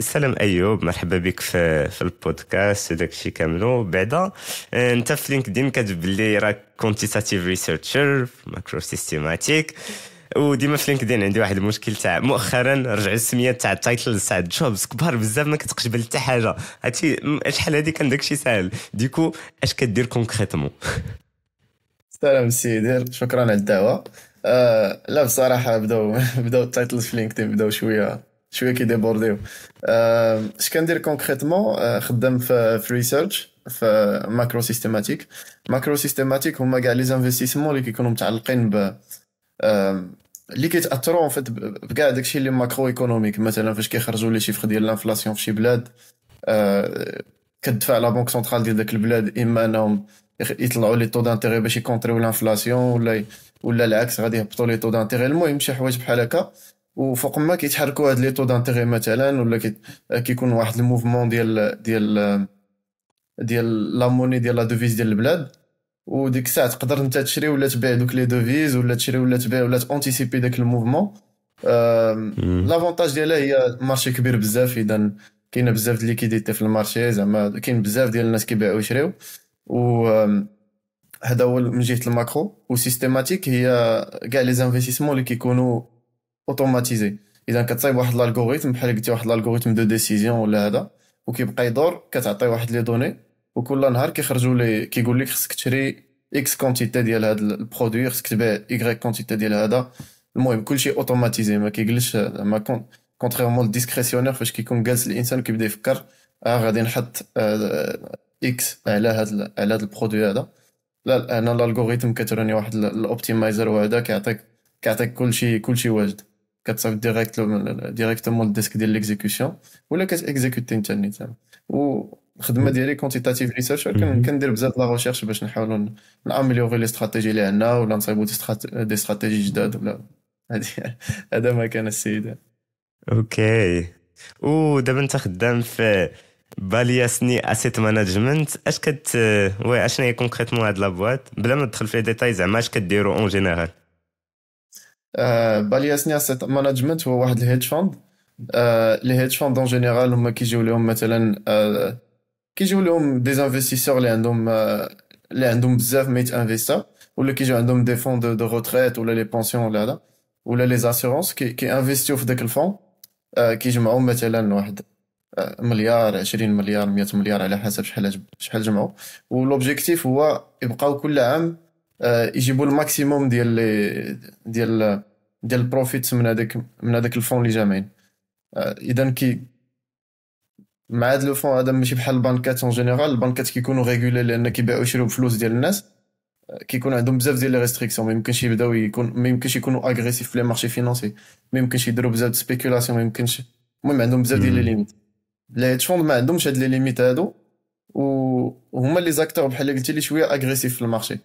السلام ايوب مرحبا بك في, في البودكاست وداك الشيء كامل بعدا آه، انت في لينكدين كتب لي راك كونتيتاتيف ريسيرشر ماكرو سيستيماتيك وديما في لينكدين عندي واحد المشكل تاع مؤخرا رجعوا السميات تاع التايتلز تاع الجوبز كبار بزاف ما كتقبل بال حتى حاجه عرفتي شحال هذه كان داكشي ساهل ديكو اش كدير كونكريتمون سلام سيدي شكرا على الدعوه آه لا بصراحه بداو بداو التايتلز في لينكدين بداو شويه شويه كيديبورديو اش آه، كندير كونكريتمون آه، خدام في ريسيرش في ماكرو سيستيماتيك ماكرو سيستيماتيك هما كاع لي زانفستيسمون اللي كيكونوا متعلقين ب آه، اللي كيتاثروا فات بكاع داكشي اللي ماكرو ايكونوميك مثلا فاش كيخرجوا لي شيفر ديال الانفلاسيون في شي بلاد كتدفع لا بنك سنترال ديال داك البلاد اما انهم يطلعوا لي طو دانتيغي باش يكونتريو الانفلاسيون ولا ولا العكس غادي يهبطوا لي طو دانتيغي المهم شي حوايج بحال هكا وفوق ما كيتحركوا هاد لي تو دانتيغي مثلا ولا كيكون واحد الموفمون ديال ديال ديال لا موني ديال لا دوفيز ديال البلاد وديك الساعه تقدر انت تشري ولا تبيع دوك لي دوفيز ولا تشري ولا تبيع ولا تونتيسيبي داك الموفمون لافونتاج ديالها هي مارشي كبير بزاف اذا كاينه بزاف ديال ليكيديتي في المارشي زعما كاين بزاف ديال الناس كيبيعوا ويشريو و هذا هو من جهه الماكرو وسيستيماتيك هي كاع لي زانفيستيسمون اللي كيكونوا اوتوماتيزي اذا كتصايب واحد الالغوريثم بحال قلتي واحد الالغوريثم دو ديسيزيون ولا هذا وكيبقى يدور كتعطي واحد لي دوني وكل نهار كيخرجوا لي كيقول لك خصك تشري اكس كونتيتي ديال هذا البرودوي خصك تبيع ايغريك كونتيتي ديال هذا المهم كلشي اوتوماتيزي ما كيجلسش زعما كون كونتريرمون ديسكريسيونير فاش كيكون جالس الانسان كيبدا يفكر اه غادي نحط اكس آه، على هذا على هذا البرودوي هذا لا انا الالغوريثم كتروني واحد الاوبتمايزر وهذا كيعطيك كيعطيك كلشي كلشي واجد كتصيفط ديريكت ديريكتومون الديسك ديال ليكزيكسيون ولا كتيكزيكوتي انت النظام الخدمه ديالي كونتيتاتيف ريسيرش كندير بزاف لا ريسيرش باش نحاولوا ناميليوري لي استراتيجي اللي عندنا ولا نصايبو دي استراتيجي جداد ولا هذه هذا ما كان السيد اوكي دابا انت خدام في بالياسني اسيت مانجمنت اش كت وي اشنو هي كونكريتمون هاد لابواط بلا ما تدخل في ديتاي زعما اش كديروا اون جينيرال باليسني اسيت مانجمنت هو واحد الهيدج فاند هيدج فاند اون جينيرال هما كيجيو لهم مثلا آه، كيجيو لهم دي انفستيسور اللي عندهم آه، اللي عندهم بزاف ميت انفيستا ولا كيجيو عندهم دي فون دو روتريت ولا لي بونسيون ولا هذا ولا لي زاسيرونس كي كي انفيستيو في داك الفون آه، كيجمعوا مثلا واحد مليار 20 مليار 100 مليار على حسب شحال شحال جمعوا ولوبجيكتيف هو يبقاو كل عام آه، يجيبوا الماكسيموم ديال ديال ديال البروفيت من هذاك من هذاك الفون اللي جامعين آه، اذا كي مع هذا لو فون هذا ماشي بحال البنكات اون جينيرال البنكات كيكونوا ريغولي لان كيبيعوا يشريو بفلوس ديال الناس آه، كيكون عندهم بزاف ديال لي ريستريكسيون ما يمكنش يبداو يكون ما يمكنش يكونوا اغريسيف في لي مارشي فينانسي ما يمكنش يديروا بزاف د سبيكولاسيون ما يمكنش المهم عندهم بزاف ديال لي ليميت لي هيدج فوند ما عندهمش هاد لي ليميت هادو وهما لي زاكتور بحال اللي قلتي لي شويه اغريسيف في المارشي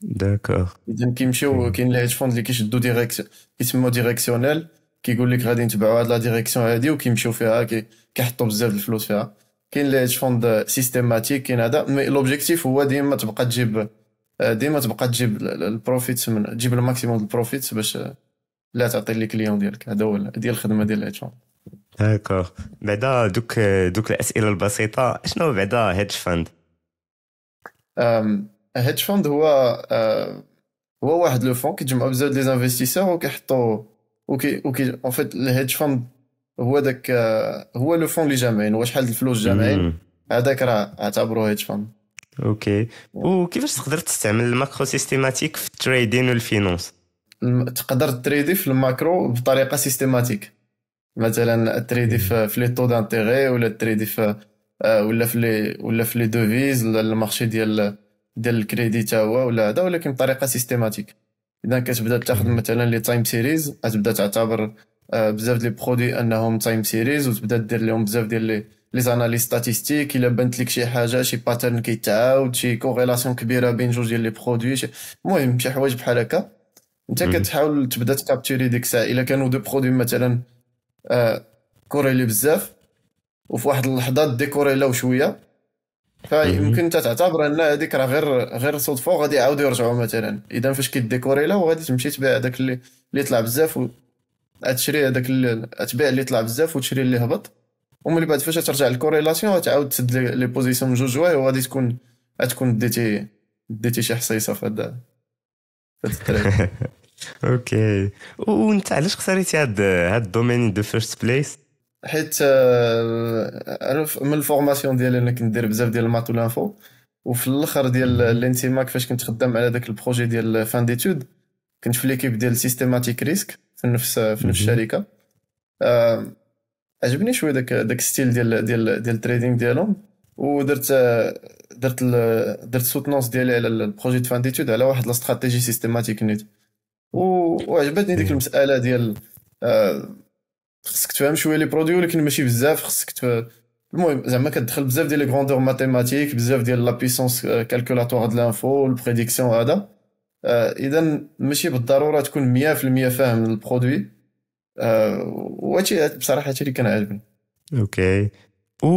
داكوغ اذا كيمشيو كاين الهيدج فوند اللي كيشدو ديريكسيون كيسمو ديريكسيونيل كيقول لك غادي نتبعوا هاد لا ديريكسيون هادي وكيمشيو فيها كيحطوا بزاف الفلوس فيها كاين الهيدج فوند سيستيماتيك كاين هذا مي لوبجيكتيف هو ديما تبقى تجيب ديما تبقى تجيب البروفيت من تجيب الماكسيموم البروفيت باش لا تعطي لي كليون ديالك هذا هو هذه الخدمه ديال الهيدج فوند داكوغ بعدا دوك دوك الاسئله البسيطه شنو بعدا هيدج فاند هيدج فوند هو هو واحد لو فون كيتجمعوا بزاف لي انفستيسور وكيحطوا وكي اوكي اون فيت الهيدج فوند هو داك هو لو فون اللي جامعين هو شحال الفلوس جامعين هذاك راه اعتبروه هيدج فوند اوكي وكيفاش تقدر تستعمل الماكرو سيستيماتيك في التريدين والفينونس تقدر تريدي في الماكرو بطريقه سيستيماتيك مثلا تريدي في لي تو دانتيغي ولا تريدي في ولا في لي ولا في لي دوفيز المارشي ديال ديال الكريدي تا هو ولا هذا ولكن بطريقه سيستيماتيك اذا كتبدا تاخذ مثلا لي تايم سيريز غتبدا تعتبر آه، بزاف لي برودوي انهم تايم سيريز وتبدا دير لهم بزاف ديال لي لي زاناليز ستاتيستيك الا بانت لك شي حاجه شي باترن كيتعاود شي كوغيلاسيون كبيره بين جوج ديال لي برودوي المهم شي حوايج بحال هكا انت كتحاول تبدا تكابتوري ديك الساعه الا كانوا دو برودوي مثلا آه كوريلي بزاف وفي واحد اللحظه ديكوريلاو شويه فيمكن انت تعتبر ان هذيك راه غير غير صدفه وغادي يعاودوا يرجعوا مثلا اذا فاش كيديكوري له وغادي تمشي تبيع هذاك اللي اللي طلع بزاف و... تشري هذاك تبيع اللي طلع بزاف وتشري اللي هبط ومن بعد فاش ترجع الكوريلاسيون غاتعاود تسد لي بوزيسيون جوج جوا وغادي تكون غاتكون ديتي ديتي شي حصيصه في هذا اوكي وانت علاش اختاريتي هاد هاد الدومين دو فيرست بليس حيت انا آه، من الفورماسيون ديالي انا كندير بزاف ديال المات والانفو وفي الاخر ديال الانتماء فاش كنت خدام على داك البروجي ديال فان ديتود كنت في ليكيب ديال سيستيماتيك ريسك في نفس في نفس الشركه آه، عجبني شويه داك داك ستيل ديال ديال ديال التريدينغ ديالهم ودرت آه، درت درت سوتنونس ديالي على البروجي فان ديتود على واحد الاستراتيجي سيستيماتيك نيت وعجبتني ديك المساله ديال آه خصك تفهم شويه لي برودوي ولكن ماشي بزاف خصك المهم زعما كتدخل بزاف ديال لي غروندور ماتيماتيك بزاف ديال لا بيسونس كالكولاتوار د لانفو البريديكسيون هذا آه، اذا ماشي بالضروره تكون 100% فاهم البرودوي آه، وهادشي بصراحه هادشي اللي كان عاجبني اوكي و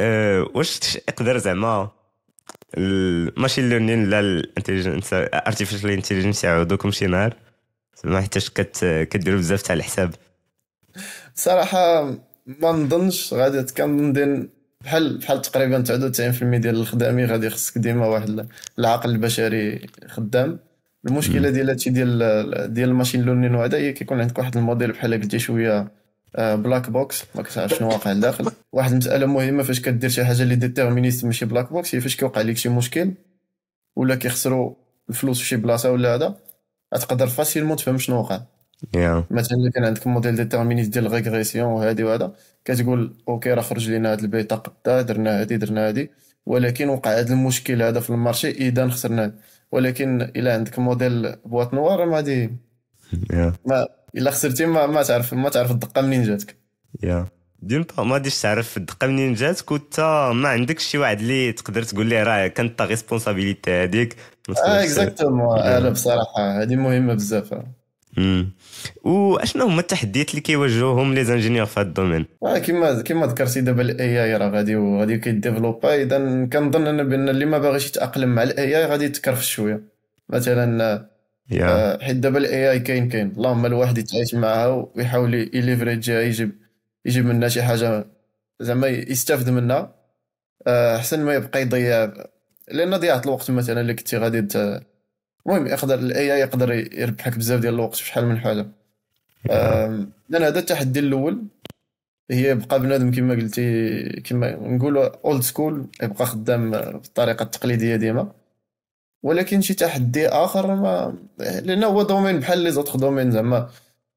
آه، واش تقدر زعما الماشين ليرنين لا الانتيليجنس ارتيفيشال انتيليجنس يعاودوكم شي نهار زعما حيتاش كديروا بزاف تاع الحساب صراحة ما نظنش غادي كنظن ديال بحال بحال تقريبا 90% ديال الخدامي غادي خصك ديما واحد العقل البشري خدام المشكله ديال هادشي ديال ديال الماشين لونين وهذا هي كيكون عندك واحد الموديل بحال قلتي شويه بلاك آه، بوكس ما كتعرف شنو واقع لداخل واحد المساله مهمه فاش كدير شي حاجه اللي ديتيرمينيست ماشي بلاك بوكس هي فاش كيوقع لك شي مشكل ولا كيخسروا الفلوس في شي بلاصه ولا هذا تقدر فاسيلمون تفهم شنو وقع yeah. مثلا كان عندك موديل ديتيرمينيست ديال الريغريسيون وهذه وهذا كتقول اوكي راه خرج لينا هذا البيتا قدا درنا هذه درنا هذه ولكن وقع هذا المشكل هذا في المارشي اذا خسرنا ولكن الا عندك موديل بواط نوار ما غادي ما الا خسرتي ما, ما تعرف ما تعرف الدقه منين جاتك يا yeah. با ما غاديش تعرف الدقه منين جاتك وانت ما عندكش شي واحد اللي تقدر تقول ليه راه كانت تا ريسبونسابيلتي هذيك اه اكزاكتومون انا آه، بصراحه هذه مهمه بزاف واشنو هما التحديات اللي كيواجهوهم لي زانجينيور في هذا الدومين آه كما كما ذكرتي دابا الاي اي راه غادي غادي كيديفلوبا آه، اذا كنظن انا بان اللي ما باغيش يتاقلم مع الاي اي غادي يتكرفس شويه مثلا yeah. آه، آه، حيت دابا الاي اي كاين كاين اللهم الواحد يتعايش معها ويحاول يليفريج يجيب يجيب منها شي حاجه زعما يستافد منها احسن ما يبقى يضيع لان ضياعه الوقت مثلا اللي كنتي غادي المهم يقدر الاي اي يقدر يربحك بزاف ديال الوقت في شحال من حاجه لان هذا التحدي الاول هي يبقى بنادم كما قلتي كما نقولوا اولد سكول يبقى خدام بالطريقه التقليديه ديما ولكن شي تحدي اخر ما لان هو دومين بحال لي زوطخ دومين زعما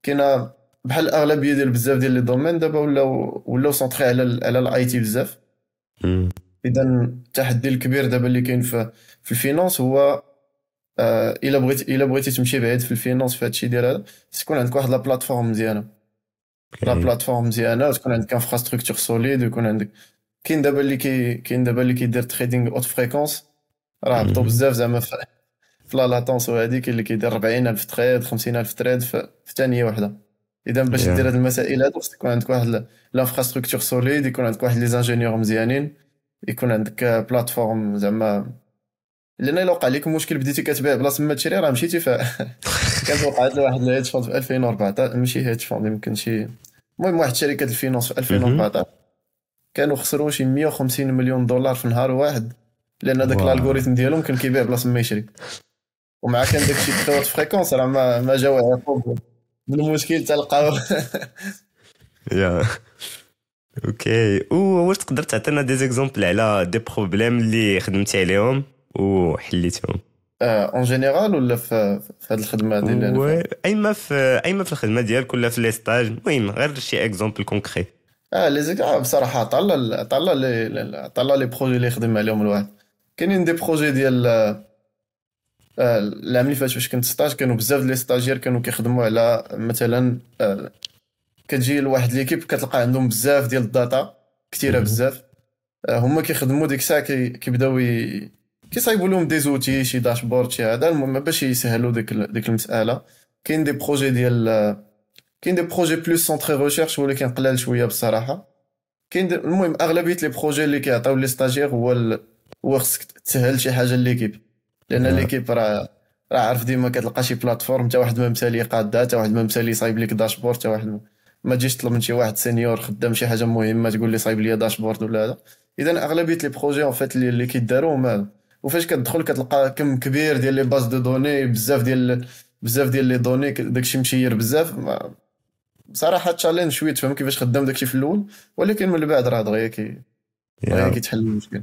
كاينه بحال الاغلبيه ديال بزاف ديال لي دومين دابا ولاو ولاو سونطري على على الاي تي بزاف اذا التحدي الكبير دابا اللي كاين في, في الفينانس هو آه، الا بغيتي الا بغيتي تمشي بعيد في الفينانس في هادشي ديال هذا تكون عندك واحد لا بلاتفورم مزيانه لا بلاتفورم مزيانه وتكون عندك انفراستركتور سوليد ويكون عندك كاين دابا اللي كي كاين دابا اللي كيدير تريدينغ اوت فريكونس راه هبطوا بزاف زعما في لا لاتونس وهذه كاين اللي كيدير 40000 تريد 50000 تريد في ثانيه واحده اذا باش دير هاد المسائل هادو خصك يكون عندك واحد لانفراستركتور سوليد يكون عندك واحد لي زانجينيور مزيانين يكون عندك بلاتفورم آه، زعما لان الا وقع لك مشكل بديتي كتبيع بلاص ما تشري راه مشيتي ف كانت وقعت لواحد الهيد فوند في 2014 ماشي هيد فوند يمكن شي المهم واحد شركه الفينونس في 2014 كانوا خسروا شي 150 مليون دولار في نهار واحد لان داك الالغوريثم ديالهم كان كيبيع بلاص ما يشري ومع كان الشيء تفوت فريكونس راه ما ما جاو من المشكل تلقاو يا اوكي واش تقدر تعطينا دي زيكزومبل على دي بروبليم اللي خدمتي عليهم وحليتهم اه اون جينيرال ولا في هذه الخدمه ديال اللي انا ايما في ايما في الخدمه ديالك ولا في لي ستاج المهم غير شي اكزومبل كونكري اه لي زيك آه، بصراحه طال طال لي طال لي بروجي اللي خدم عليهم الواحد كاينين دي بروجي ديال آه، آه، العام اللي فات فاش كنت ستاج كانوا بزاف لي ستاجير كانوا كيخدموا على مثلا كتجي لواحد ليكيب كتلقى عندهم بزاف ديال الداتا كثيره بزاف هما كيخدموا ديك الساعه كيبداو صايبوا لهم دي زوتي شي داشبورد شي هذا المهم باش يسهلوا ديك ديك المساله كاين دي بروجي ديال كاين دي بروجي بلوس سونتري ريشيرش ولكن قلال شويه بصراحه كاين المهم اغلبيه لي بروجي اللي كيعطيو لي ستاجير هو ال... هو خصك تسهل شي حاجه ليكيب لان آه. ليكيب راه راه عارف ديما كتلقى شي بلاتفورم حتى واحد ما مسالي قاده حتى واحد ما مسالي صايب لك داشبورد حتى واحد ما تجيش تطلب من شي واحد سينيور خدام شي حاجه مهمه تقول لي صايب لي داشبورد ولا هذا اذا اغلبيه لي بروجي اون فيت اللي كيداروا هما وفاش كتدخل كتلقى كم كبير ديال لي باز دو دوني بزاف ديال بزاف ديال لي دوني داكشي مشير بزاف بصراحه تشالنج شويه تفهم كيفاش خدام داكشي في الاول ولكن من بعد راه دغيا كي yeah. كيتحل المشكل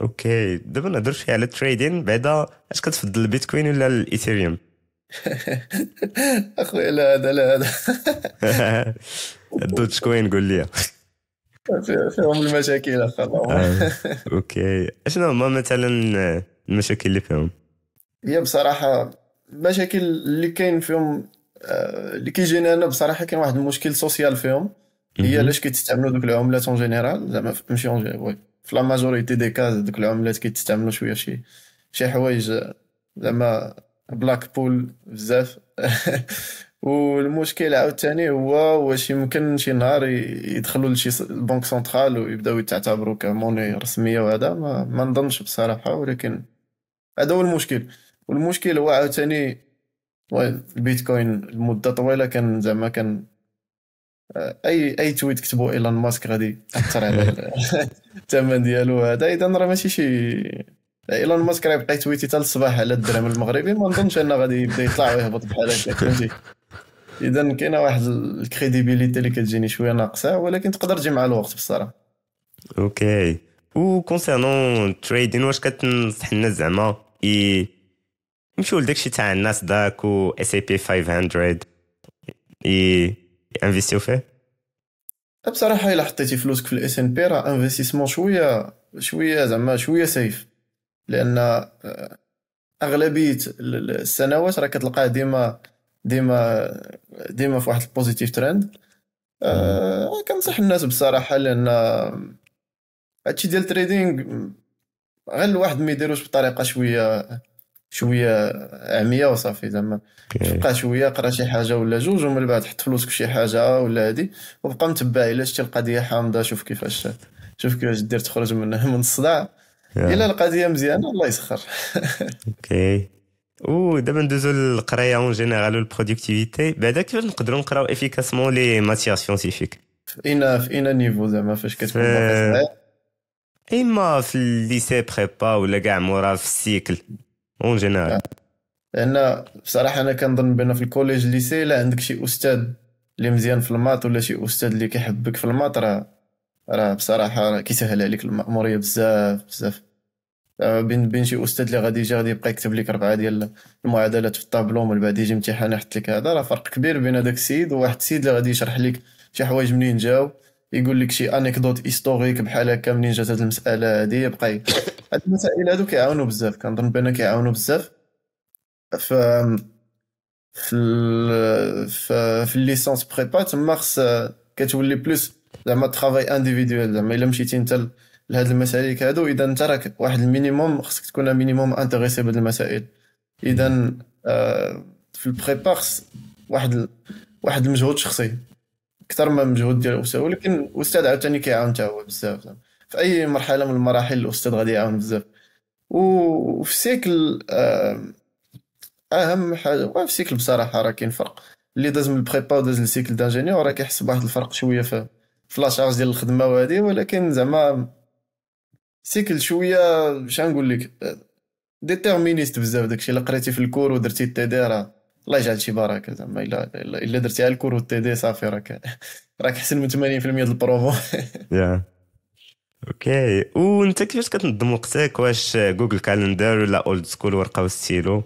اوكي دابا نهضر شي على التريدين بعدا اش كتفضل البيتكوين ولا الايثيريوم اخويا لا هذا لا هذا الدوتش كوين قول لي فيهم المشاكل اخر آه، اوكي شنو هما مثلا المشاكل اللي فيهم هي بصراحه المشاكل اللي كاين فيهم آه، اللي كيجيني انا بصراحه كاين واحد المشكل سوسيال فيهم هي علاش كيتستعملوا دوك العملات اون جينيرال زعما ماشي اون جينيرال في لا ماجوريتي دي كاز دوك العملات كيتستعملوا شويه شي شي حوايج زعما بلاك بول بزاف والمشكل عاوتاني هو واش يمكن شي نهار يدخلوا لشي البنك سنترال ويبداو يتعتبروا كموني رسميه وهذا ما, ما نظنش بصراحه ولكن هذا هو المشكل والمشكل هو عاوتاني البيتكوين لمده طويله كان زعما كان آه، اي اي تويت كتبوا ايلون ماسك غادي ياثر على الثمن ديالو هذا اذا راه ماشي شي ايلون ماسك راه يبقى يتويتي حتى الصباح على الدرهم المغربي ما نظنش انه غادي يبدا يطلع ويهبط بحال هكا فهمتي اذا كاينه واحد الكريديبيليتي اللي كتجيني شويه ناقصه ولكن تقدر تجي مع الوقت بصراحه اوكي و كونسيرنون تريدين واش كتنصح الناس زعما يمشيو لداكشي تاع الناس داك و اس اي بي 500 اي انفيستيو فيه أه، بصراحه الا حطيتي فلوسك في الاس ان بي راه انفستيسمون شويه شويه زعما شويه سيف لان أه، اغلبيه السنوات راه كتلقاه ديما ديما ديما في واحد البوزيتيف ترند آه كنصح الناس بصراحه لان هادشي ديال التريدينغ غير الواحد ما يديروش بطريقه شويه شويه عمية وصافي زعما تبقى شويه قرا شي حاجه ولا جوج ومن بعد حط فلوسك شي حاجه ولا هادي وبقى متبع الا شتي القضيه حامضه شوف كيفاش شوف كيفاش دير تخرج من من الصداع الا القضيه مزيانه الله يسخر اوكي ودابا ندوزو للقرايه اون جينيرال والبرودكتيفيتي بعدا كيفاش نقدروا نقراو افيكاسمون لي ماتيير سيونتيفيك في اين في اين نيفو زعما فاش كتكون باقي صغير اما في الليسي بريبا ولا كاع مورا في السيكل اون جينيرال لان بصراحه انا كنظن بان في الكوليج الليسي لا عندك شي استاذ اللي مزيان في الماط ولا شي استاذ اللي كيحبك في الماط راه راه بصراحه كيسهل عليك الماموريه بزاف بزاف آه، بين بين شي استاذ اللي غادي يجي غادي يبقى يكتب لك اربعه ديال المعادلات في الطابلو ومن بعد يجي امتحان يحط لك هذا راه فرق كبير بين هذاك السيد وواحد السيد اللي غادي يشرح لك شي حوايج منين جاو يقول لك شي انيكدوت هيستوريك بحال هكا منين جات هذه المساله هذه يبقى هاد المسائل هادو كيعاونوا بزاف كنظن بان كيعاونوا بزاف ف في في الليسونس بريبا تما خص كتولي بلوس زعما ترافاي انديفيدوال زعما الا مشيتي انت لهاد المسالك كادو اذا انت راك واحد المينيموم خصك تكون مينيموم انتريسي بهاد المسائل اذا آه، في البريبا خص واحد واحد المجهود شخصي اكثر من المجهود ديال الاستاذ ولكن الاستاذ عاوتاني كيعاون حتى هو بزاف في اي مرحله من المراحل الاستاذ غادي يعاون بزاف وفي سيكل آه، اهم حاجه وفي سيكل بصراحه راه كاين فرق اللي داز من البريبا وداز للسيكل دانجينيور راه كيحس بواحد الفرق شويه في فلاشارج لاشارج ديال الخدمه وهذه ولكن زعما سيكل شويه باش نقول لك ديتيرمينيست بزاف داكشي اللي قريتي في الكور ودرتي التي دي راه الله يجعل شي بركه زعما الا الا درتي على الكور والتي دي صافي راك راك احسن من 80% ديال البروفو يا اوكي وانت كيفاش كتنظم وقتك واش جوجل كالندر ولا اولد سكول ورقه وستيلو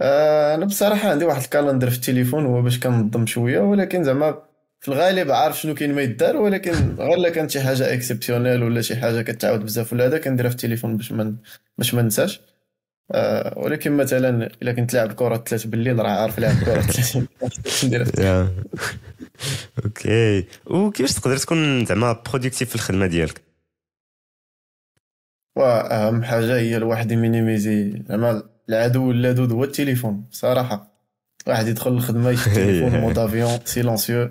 آه، انا بصراحه عندي واحد الكالندر في التليفون هو باش كنظم شويه ولكن زعما في الغالب عارف شنو كاين ما يدار ولكن غير الا كانت شي حاجه اكسبسيونيل ولا شي حاجه كتعاود بزاف ولا هذا كنديرها في التليفون باش ما باش ما ننساش آه، ولكن مثلا الا كنت لاعب كره 3 بالليل راه عارف لاعب كره 3 اوكي وكيفاش تقدر تكون زعما بروديكتيف في الخدمه ديالك واهم حاجه هي الواحد يمينيميزي زعما العدو اللدود هو التليفون صراحه واحد يدخل الخدمه يشد التليفون مود افيون سيلونسيو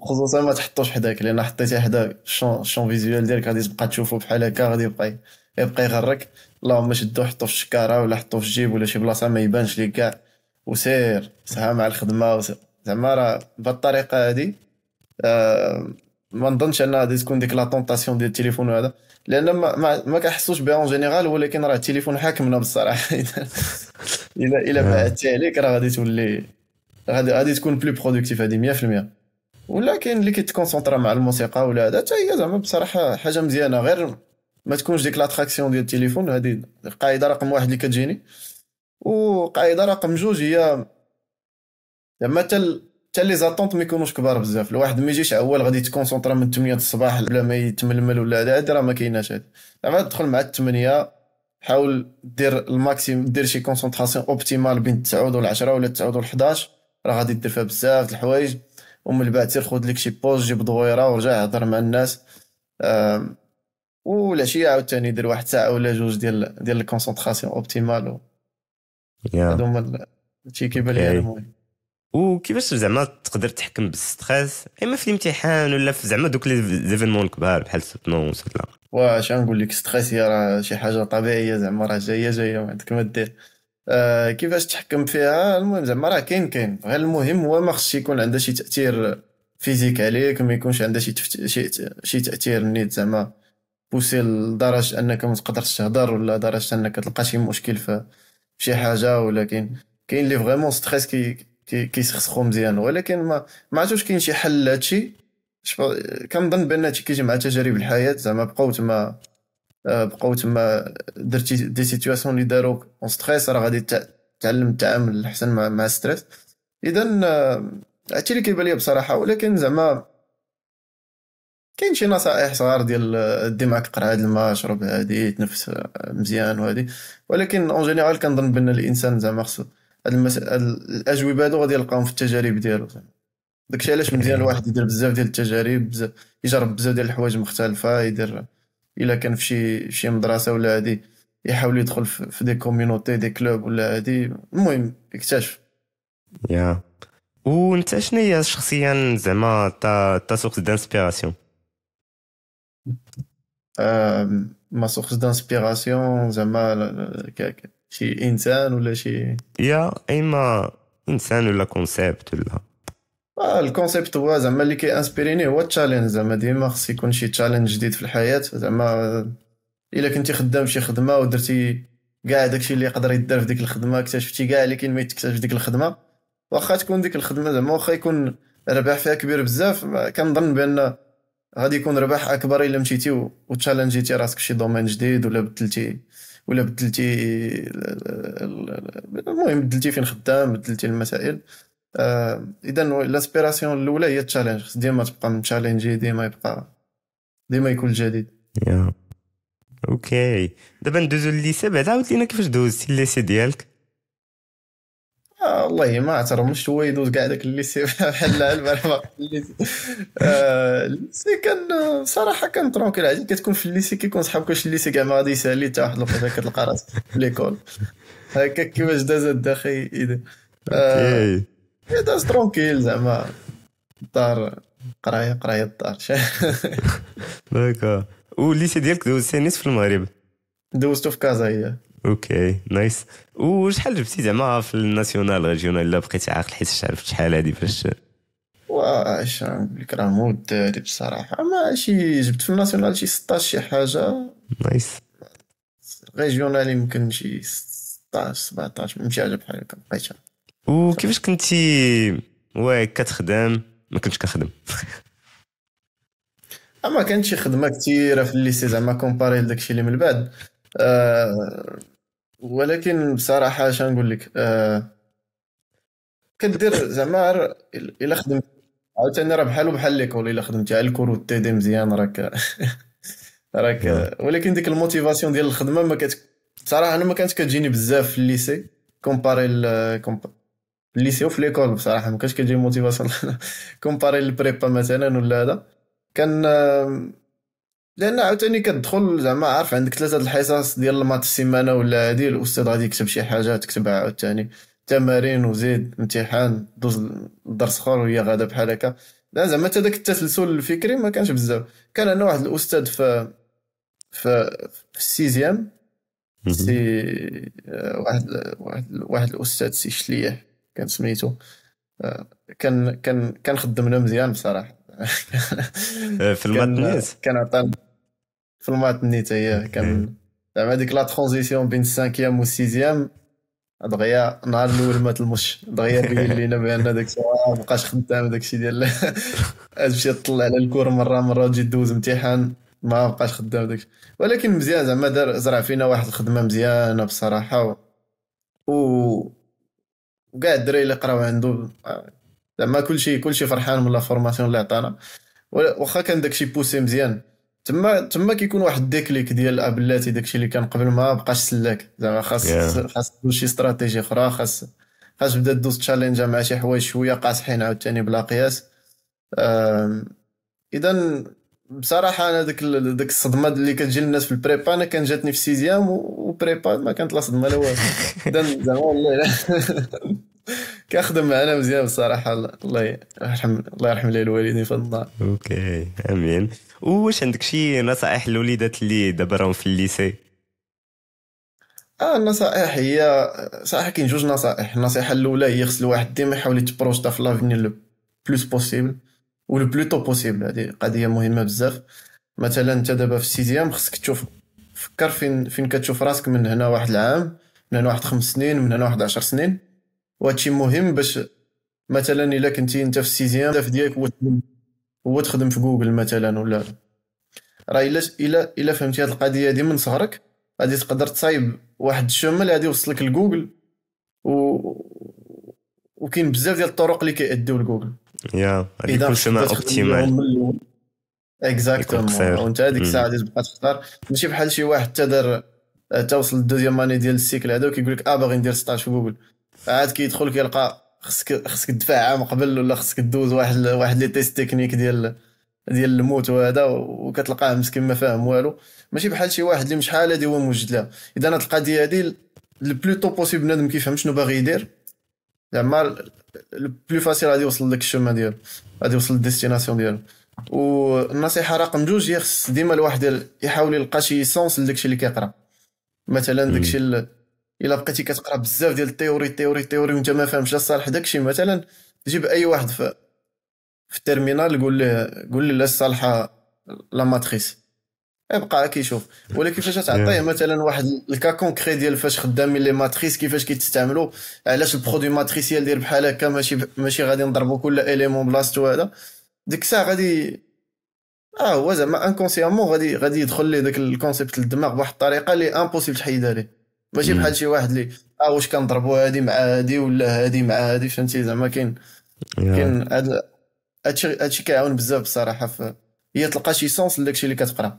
خصوصا ما تحطوش حداك لان حطيتيه حداك الشون فيزيوال ديالك غادي تبقى تشوفو بحال هكا غادي يبقى يبقى يغرك اللهم شدو حطو في الشكاره ولا حطو في الجيب ولا شي بلاصه ما يبانش ليك كاع وسير سها مع الخدمه زعما راه بالطريقه هادي آه ما نظنش انها غادي تكون ديك لا طونطاسيون ديال التليفون وهذا لان ما ما, ما كنحسوش بها اون جينيرال ولكن راه التليفون حاكمنا بالصراحه الا الا بعدتي عليك راه غادي تولي غادي غادي تكون بلو برودكتيف هادي 100% ولكن اللي كيتكونسونطرا مع الموسيقى ولا هذا حتى هي زعما بصراحه حاجه مزيانه غير ما تكونش ديك لاتراكسيون ديال التليفون هذه القاعده رقم واحد اللي كتجيني وقاعده رقم جوج هي زعما حتى حتى لي زاتونت ما يكونوش كبار بزاف الواحد ما يجيش عوال غادي يتكونسونطرا من 8 الصباح بلا ما يتململ ولا هذا هذه راه ما كايناش هذه زعما تدخل مع 8 حاول دير الماكسيم دير شي كونسونطراسيون اوبتيمال بين 9 و 10 ولا 9 و 11 راه غادي دير فيها بزاف د الحوايج ومن بعد سير خذ لك شي بوز جيب دويره ورجع هضر مع الناس والعشيه عاوتاني دير واحد ساعه ولا جوج ديال ديال الكونسونطراسيون اوبتيمال هادو هما شي كيبان لي المهم وكيفاش زعما تقدر تحكم بالستريس اما في الامتحان ولا في زعما دوك ليفينمون الكبار بحال سوتونس ولا واش غنقول لك ستريس هي راه شي حاجه طبيعيه زعما راه جايه جايه ما عندك ما دير آه، كيفاش تحكم فيها المهم زعما راه كاين كاين غير المهم هو ما خصش يكون عندها شي تاثير فيزيك عليك ما يكونش عندها شي تفت... شي شي تاثير نيت زعما بوسي لدرجه انك ما تقدرش تهضر ولا درجه انك تلقى شي مشكل في شي حاجه ولكن كاين لي اللي فريمون ستريس كي كيسخسخو كي مزيان ولكن ما ما عرفتش كاين شي حل لهادشي كنظن بان هادشي كيجي مع تجارب الحياه زعما بقاو تما آه، بقاو تما درتي دي سيتوياسيون اللي داروك اون ستريس راه غادي تعلم التعامل احسن مع مع ستريس اذا آه، هادشي اللي كيبان ليا بصراحه ولكن زعما كاين شي نصائح صغار ديال آه، دي معاك قرعه الماء شرب هادي تنفس مزيان وهادي ولكن اون جينيرال كنظن بان الانسان زعما خصو هاد المس... الاجوبه هادو غادي يلقاهم في التجارب ديالو داكشي علاش مزيان الواحد يدير بزاف ديال التجارب بزاف يجرب بزاف ديال الحوايج مختلفه يدير الا كان في شي مدرسه ولا هادي يحاول يدخل في دي كوميونيتي دي كلوب ولا هادي المهم يكتشف يا وانت شنو هي شخصيا زعما تا تا سورس دانسبيراسيون ما سورس دانسبيراسيون زعما شي انسان ولا شي يا اما انسان ولا كونسيبت ولا آه، الكونسيبت هو زعما اللي كيانسبيريني هو التشالنج زعما ديما خص يكون شي تشالنج جديد في الحياه زعما الا كنتي خدام شي خدمه ودرتي كاع داكشي اللي يقدر يدار في ديك الخدمه اكتشفتي كاع اللي كاين ما يتكتشف في ديك الخدمه واخا تكون ديك الخدمه زعما واخا يكون الربح فيها كبير بزاف كنظن بان غادي يكون ربح اكبر الا مشيتي وتشالنجيتي راسك شي دومين جديد ولا بدلتي ولا بدلتي المهم بدلتي فين خدام بدلتي المسائل آه، اذا لاسبيراسيون الاولى هي التشالنج خص ديما تبقى متشالنجي ديما يبقى ديما يكون جديد اوكي دابا ندوزو لليسي بعدا عاود لينا كيفاش دوزتي الليسي ديالك آه، والله ما ترمش هو يدوز كاع داك الليسي بحال المرحبا آه، الليسي كان صراحه كان ترونكيل عادي كتكون في الليسي كيكون صحابك واش الليسي كاع ما غادي يسالي حتى واحد الوقت كتلقى راسك في ليكول هكا كيفاش داز الداخل اذا هي داز ترونكيل زعما الدار قرايه قرايه الدار داكا والليسي ديالك دوزتي نيس في المغرب دوزتو في كازا هي اوكي نايس وشحال جبتي زعما في الناسيونال ريجيونال الا بقيتي عاقل حيت عرفت شحال هادي فاش واش نقول لك راه مود هادي بصراحه ما شي جبت في الناسيونال شي 16 شي حاجه نايس ريجيونال يمكن شي 16 17 ماشي حاجه بحال هكا بقيتها وكيفاش كنتي واه كتخدم ما كنتش كنخدم ما كانت شي خدمه كثيره في الليسي زعما كومباري لداكشي اللي من بعد أه ولكن بصراحه اش نقول لك أه كدير زعما الا خدمت عاوتاني راه بحالو بحال ليكول الا خدمتي على الكور تي دي مزيان راك راك ولكن ديك الموتيفاسيون ديال الخدمه ما كت بصراحه انا ما كانت كتجيني بزاف في الليسي كومباري كومباري الليسيو في ليكول بصراحه ما كانش كتجي موتيفاسيون كومباري البريبا مثلا ولا هذا كان لان عاوتاني كتدخل زعما عارف عندك ثلاثه الحصص ديال الماتش السيمانه ولا هادي الاستاذ غادي يكتب شي حاجه تكتبها عاوتاني تمارين وزيد امتحان دوز درس اخر وهي غادا بحال هكا لا زعما حتى داك التسلسل الفكري ما كانش بزاف كان عندنا واحد الاستاذ في في في السيزيام سي واحد واحد واحد الاستاذ سي شليه كان سميتو آه، كان كان كان خدمنا مزيان بصراحه آه، في المات كان عطانا في المات نيت هي كان زعما ديك لا ترونزيسيون بين السانكيام والسيزيام دغيا نهار الاول مات المش دغيا بين لينا بان هذاك ما بقاش خدام داك الشيء ديال تمشي تطلع على الكور مره مره تجي دوز امتحان ما بقاش خدام داك ولكن مزيان زعما دار زرع فينا واحد الخدمه مزيانه بصراحه و وكاع الدراري اللي قراو عنده زعما كلشي كلشي فرحان من لا فورماسيون اللي عطانا واخا كان داكشي بوسي مزيان تما تما كيكون واحد ديكليك ديال ابلاتي داكشي اللي كان قبل ما بقاش سلاك زعما خاص yeah. خاص تدوز شي استراتيجي اخرى خاص خاص تبدا دوز تشالنج مع شي حوايج شويه قاصحين عاوتاني بلا قياس اذا بصراحه انا داك داك الصدمه اللي كتجي للناس في البريبا انا كان جاتني في سيزيام وبريبا ما كانت لا صدمه لا والو زعما والله كنخدم معنا مزيان بصراحه الله يرحم الله يرحم ليه الوالدين في النار اوكي امين واش عندك شي نصائح للوليدات اللي دابا راهم في الليسي اه النصائح هي صح كاين جوج نصائح النصيحه الاولى هي خص الواحد ديما يحاول يتبروجتا في لافينير لو بلوس بوسيبل ولو بلوتو بوسيبل هذه قضيه مهمه بزاف مثلا انت دابا في السيزيام خصك تشوف فكر فين فين كتشوف راسك من هنا واحد العام من هنا واحد خمس سنين من هنا واحد عشر سنين وهادشي مهم باش مثلا الا كنتي انت في السيزيام الهدف ديالك هو تخدم في جوجل مثلا ولا راه الا الا الا فهمتي هاد القضيه هادي من صغرك غادي تقدر تصايب واحد الشمل غادي يوصلك لجوجل و وكاين بزاف ديال الطرق اللي كيأديو لجوجل يا yeah. غادي يكون اوبتيمال اكزاكتومون وانت هذيك الساعه اللي تبقى تختار ماشي بحال شي واحد حتى دار حتى وصل للدوزيام اني ديال السيكل هذا وكيقول لك اه باغي ندير ستاج في جوجل عاد كيدخل كيلقى خصك خصك تدفع عام قبل ولا خصك دوز واحد واحد لي تيست تكنيك ديال ديال الموت وهذا وكتلقاه مسكين ما فاهم والو ماشي بحال شي واحد اللي شحال هادي هو موجد لها اذا هاد القضيه هادي البلو تو بوسيبل بنادم كيفهم شنو باغي يدير زعما البلو فاسيل غادي يوصل لك الشمه ديالو غادي يوصل للديستيناسيون ديالو والنصيحه رقم جوج هي خص ديما الواحد يحاول يلقى شي سونس لداكشي اللي كيقرا مثلا داكشي الا بقيتي كتقرا بزاف ديال التيوري التيوري التيوري وانت ما فاهمش لا صالح داكشي مثلا جيب اي واحد في, في التيرمينال قول له قول له لا صالحه لا ماتريس يبقى كيشوف ولكن فاش تعطيه مثلا واحد الكا كونكري ديال فاش خدامين لي ماتريس كيفاش كيتستعملوا علاش البرودوي ماتريسيال داير بحال هكا ماشي ماشي غادي نضربوا كل اليمون بلاصتو هذا ديك الساعه غادي اه هو زعما انكونسيامون غادي غادي يدخل ليه داك الكونسيبت للدماغ بواحد الطريقه اللي امبوسيبل تحيدها ليه ماشي بحال شي واحد اللي اه واش كنضربوا هادي مع هادي ولا هادي مع هادي فهمتي زعما كاين كاين هادشي كيعاون بزاف بصراحه هي تلقى شي سونس لداكشي اللي كتقرا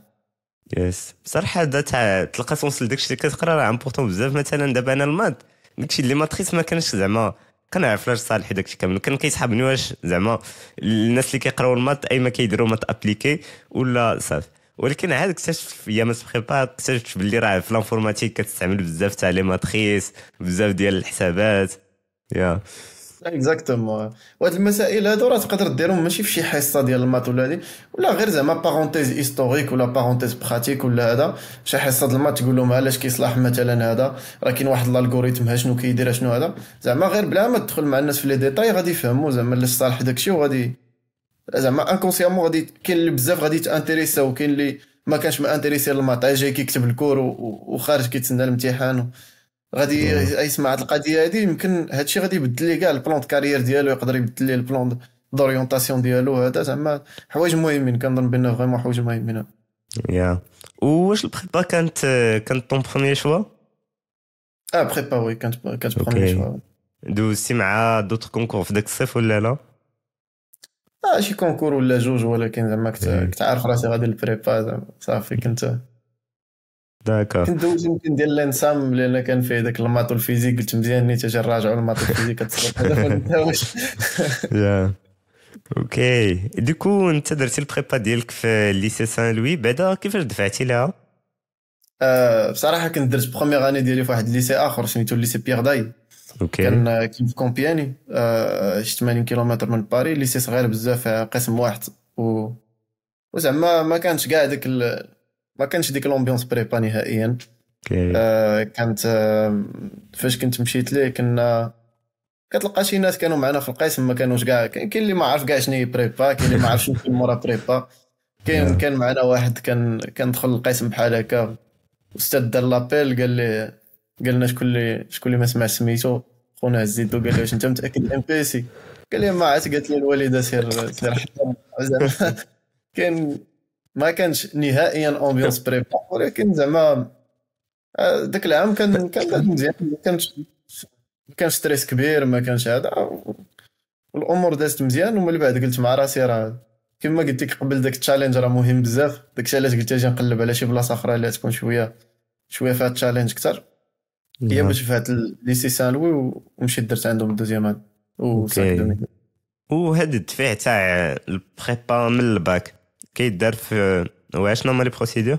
يس بصراحه هذا تاع تلقى سونس لداكشي اللي كتقرا راه امبورتون بزاف مثلا دابا انا الماط داكشي اللي ماتريس ما كانش زعما كنعرف علاش صالح داكشي كامل كان كيسحبني واش زعما الناس اللي كيقراو المات ايما كيديروا مات ابليكي ولا صافي ولكن عاد اكتشفت في ايام بريبار اكتشفت باللي راه في الانفورماتيك كتستعمل بزاف تاع لي ماتريس بزاف ديال الحسابات يا yeah. اكزاكتومون وهاد المسائل هادو راه تقدر ديرهم ماشي فشي حصه ديال المات ولا هادي ولا غير زعما بارونتيز هيستوريك ولا بارونتيز براتيك ولا هذا شي حصه ديال المات تقول لهم علاش كيصلح مثلا هذا راه كاين واحد الالغوريثم ها شنو كيدير شنو هذا زعما غير بلا ما تدخل مع الناس في لي ديتاي غادي يفهموا زعما لاش صالح داكشي وغادي زعما انكونسيامون غادي كاين اللي بزاف غادي تانتريسا وكاين اللي ما كانش ما انتريسي للماط جاي كيكتب الكور وخارج كيتسنى الامتحان غادي يسمع هاد القضيه هذه يمكن الشيء غادي يبدل ليه كاع البلان كارير ديالو يقدر يبدل ليه البلان دوريونتاسيون ديالو هذا زعما حوايج مهمين كنظن بان فريمون حوايج مهمين يا واش البريبا كانت كانت طون بخوميي شوا اه بريبا وي كانت كانت بروميير شوا دوزتي مع دوطخ كونكور في ذاك الصيف ولا لا اه شي كونكور ولا جوج ولكن زعما كنت إيه. كنت عارف راسي غادي للبريبا زعما صافي كنت كنت كندوز يمكن ندير الانسام لان كان فيه داك الماط والفيزيك قلت مزيان نيت اجي نراجعوا الماط والفيزيك يا اوكي دوكو انت درتي البريبا ديالك في ليسي سان لوي بعدا كيفاش دفعتي لها آه، بصراحه كنت درت بروميير اني ديالي في واحد ليسي اخر سميتو ليسي بيغ داي اوكي كان كيف كومبياني آه، شي 80 كيلومتر من باري ليسي صغير بزاف قسم واحد و وزعما ما كانش كاع داك ما كانش ديك لومبيونس بريبا نهائيا آه كانت آه فاش كنت مشيت ليه كنا كتلقى شي ناس كانوا معنا في القسم ما كانوش كاع كاين اللي ما عارف كاع شنو هي بريبا كاين اللي ما عارف شنو مورا بريبا كاين كان معنا واحد كان كان دخل القسم بحال هكا استاذ دار لابيل قال لي قال لنا شكون اللي شكون اللي ما سمع سميتو خونا الزيدو قال لي واش انت متاكد ام بي سي قال لي ما عرفت قالت لي الوالده سير سير حتى كاين ما كانش نهائيا امبيونس بريبا ولكن زعما ذاك آه، العام كان كان مزيان ما كانش ما كانش ستريس كبير ما كانش هذا الامور دازت مزيان ومن بعد قلت مع راسي راه كما قلت لك قبل داك التشالنج راه مهم بزاف داكشي علاش قلت اجي نقلب على شي بلاصه اخرى اللي تكون شويه شويه فيها التشالنج اكثر هي باش فات ليسي سان لوي ومشيت درت عندهم الدوزيام وساعدوني وهذا الدفاع تاع البريبا من الباك كيدار في واش نورمال لي بروسيدور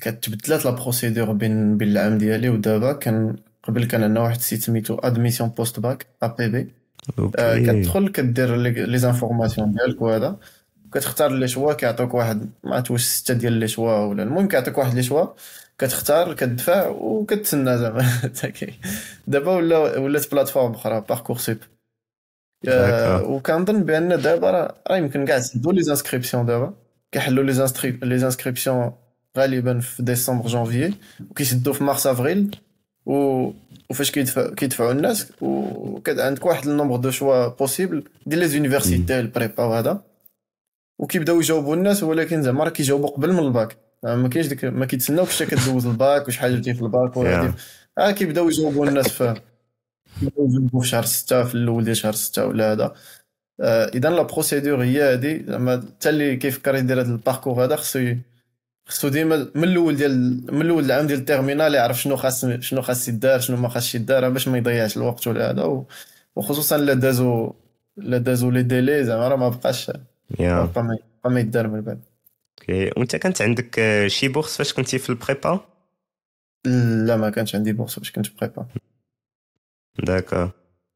كتبدلات لا بروسيدور بين بين العام ديالي ودابا كان قبل كان عندنا واحد السيت سميتو ادميسيون بوست باك ا بي بي كتدخل كدير لي زانفورماسيون ديالك وهذا كتختار لي شوا كيعطوك واحد ما توش واش سته ديال لي شوا ولا المهم كيعطيك واحد لي شوا كتختار كتدفع وكتسنى زعما دابا ولا ولات بلاتفورم اخرى باركور سوب آه، وكنظن بان دابا راه يمكن كاع زادوا لي زانسكريبسيون دابا كيحلوا لي لي زانسكريبسيون غالبا في ديسمبر جونفيي وكيسدو في مارس افريل و وفاش كيدفع كيدفعوا الناس وكاد عندك واحد النومبر دو شوا بوسيبل ديال لي زونيفرسيتي البريبا وهذا وكيبداو يجاوبوا الناس ولكن زعما راه كيجاوبوا قبل من الباك آه، ما كاينش ديك ما كيتسناوكش حتى كدوز الباك وشحال جبتي في الباك وهذه اه كيبداو يجاوبوا الناس في نجيبو في شهر ستة في الاول ديال شهر ستة ولا هذا آه، اذا لا بروسيدور هي هادي زعما حتى اللي كيفكر يدير هذا الباركور هذا خصو خصو ديما من الاول ديال من الاول العام ديال التيرمينال يعرف شنو خاص شنو خاص يدار شنو ما خاصش يدار باش ما يضيعش الوقت ولا هذا وخصوصا لا دازو لا دازو لي ديلي زعما راه ما بقاش بقى ما يدار من بعد اوكي وانت كانت عندك آه، شي بورس فاش كنتي في البريبا لا ما كانش عندي بورس فاش كنت بريبا داكا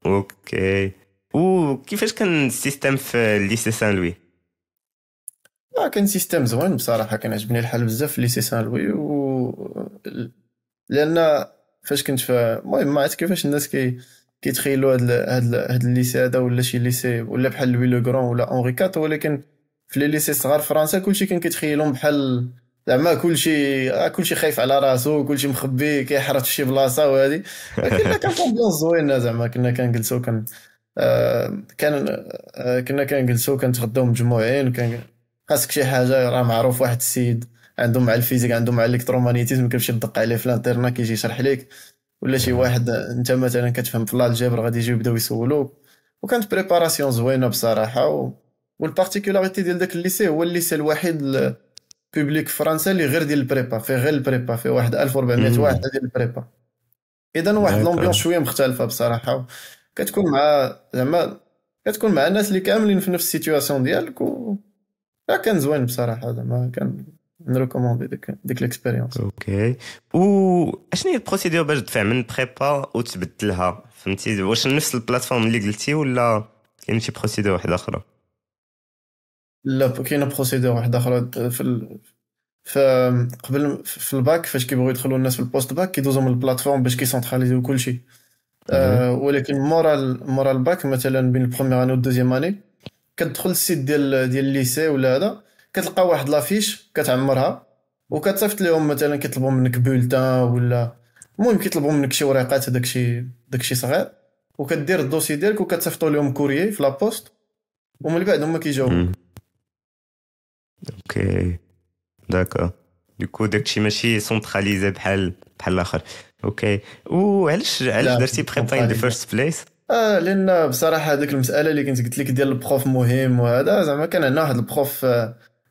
اوكي وكيفاش كان السيستم في ليسي سان لوي اه كان سيستم زوين بصراحه كان عجبني الحال بزاف في ليسي سان لوي و لان فاش كنت في المهم ما عرفت كيفاش الناس كي كيتخيلوا هاد هاد هاد الليسي هذا ولا شي ليسي ولا بحال لوي لو غران ولا اونري كات ولكن في لي ليسي صغار فرنسا كلشي كان كيتخيلهم بحال زعما كلشي آه، كلشي خايف على راسو كلشي مخبي كيحرط في شي بلاصه وهادي كنا كانت امبيونس زوينه زعما كنا كنجلسو آه، كان كان آه، كنا كنجلسو كنتغداو مجموعين كان خاصك شي حاجه راه معروف واحد السيد عنده مع الفيزيك عنده مع الالكترومغنيتيزم كتمشي تدق عليه في الانترنا كيجي يشرح لك ولا شي واحد انت مثلا كتفهم في الالجبر غادي يجيو يبداو يسولوك وكانت بريباراسيون زوينه بصراحه و... والبارتيكولاريتي ديال داك الليسي هو الليسي الوحيد بوبليك فرنسا اللي غير ديال البريبا فيه غير البريبا فيه واحد 1400 واحد ديال البريبا اذا واحد لومبيونس شويه مختلفه بصراحه كتكون مع زعما كتكون مع الناس اللي كاملين في نفس السيتوياسيون ديالك و كان زوين بصراحه زعما كان نريكوموندي ديك ديك ليكسبيريونس اوكي و اشنو هي البروسيدور باش تدفع من بريبا وتبدلها فهمتي واش نفس البلاتفورم اللي قلتي ولا كاين شي بروسيدور واحده اخرى لا كاينه بروسيدور واحد اخرى في ال... ف قبل في الباك فاش كيبغيو يدخلوا الناس في البوست باك كيدوزو من البلاتفورم باش كيسونتراليزيو كلشي أه ولكن مورا مورا الباك مثلا بين البروميير اني والدوزيام اني كتدخل السيت ديال ديال الليسي ولا هذا كتلقى واحد لافيش كتعمرها وكتصيفط لهم مثلا كيطلبوا منك بولتان ولا المهم كيطلبوا منك شي وريقات هذاك شي داك شي صغير وكدير الدوسي ديالك وكتصيفطوا لهم كوريي في لابوست ومن بعد هما كيجاوبوك اوكي okay. داكا دوكو داكشي ماشي سونتراليزي بحال بحال الاخر اوكي وعلاش علاش درتي بريباي ذا فيرست بليس اه لان بصراحه هذيك المساله اللي كنت قلت لك ديال البروف مهم وهذا زعما كان عندنا واحد البروف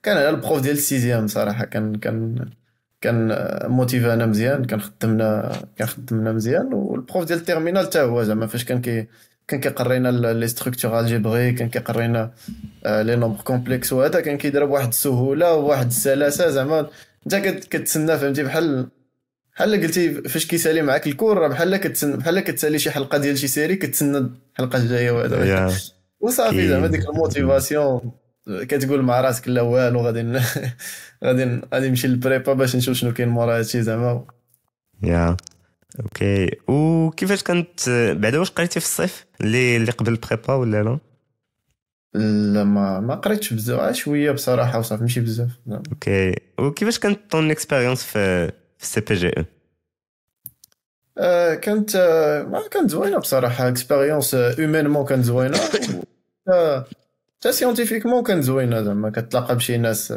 كان على البروف ديال السيزيام صراحه كان كان كان موتيفانا مزيان كان خدمنا كان خدمنا مزيان والبروف ديال التيرمينال حتى هو زعما فاش كان كي كان كيقرينا لي ستركتور الجبري كان كيقرينا آه، لي نومبر كومبلكس وهذا كان كيدير بواحد السهوله وواحد السلاسه زعما انت كتسنى فهمتي بحال بحال قلتي فاش كيسالي معاك الكور بحال كتسنى بحال كتسالي شي حلقه ديال شي سيري كتسنى الحلقه الجايه وهذا وصافي زعما ديك الموتيفاسيون كتقول مع راسك لا والو غادي غادي غادي نمشي للبريبا باش نشوف شنو كاين مورا هادشي زعما يا yeah. اوكي وكيفاش كانت بعدا واش قريتي في الصيف اللي اللي قبل البريبا ولا لا لا ما ما قريتش بزاف شويه بصراحه وصافي ماشي بزاف اوكي وكيفاش كانت طون اكسبيريونس في في السي بي جي آه كانت آه ما كانت زوينه بصراحه اكسبيريونس هيومينمون كانت زوينه حتى سيونتيفيكمون كانت زوينه زعما كتلاقى بشي ناس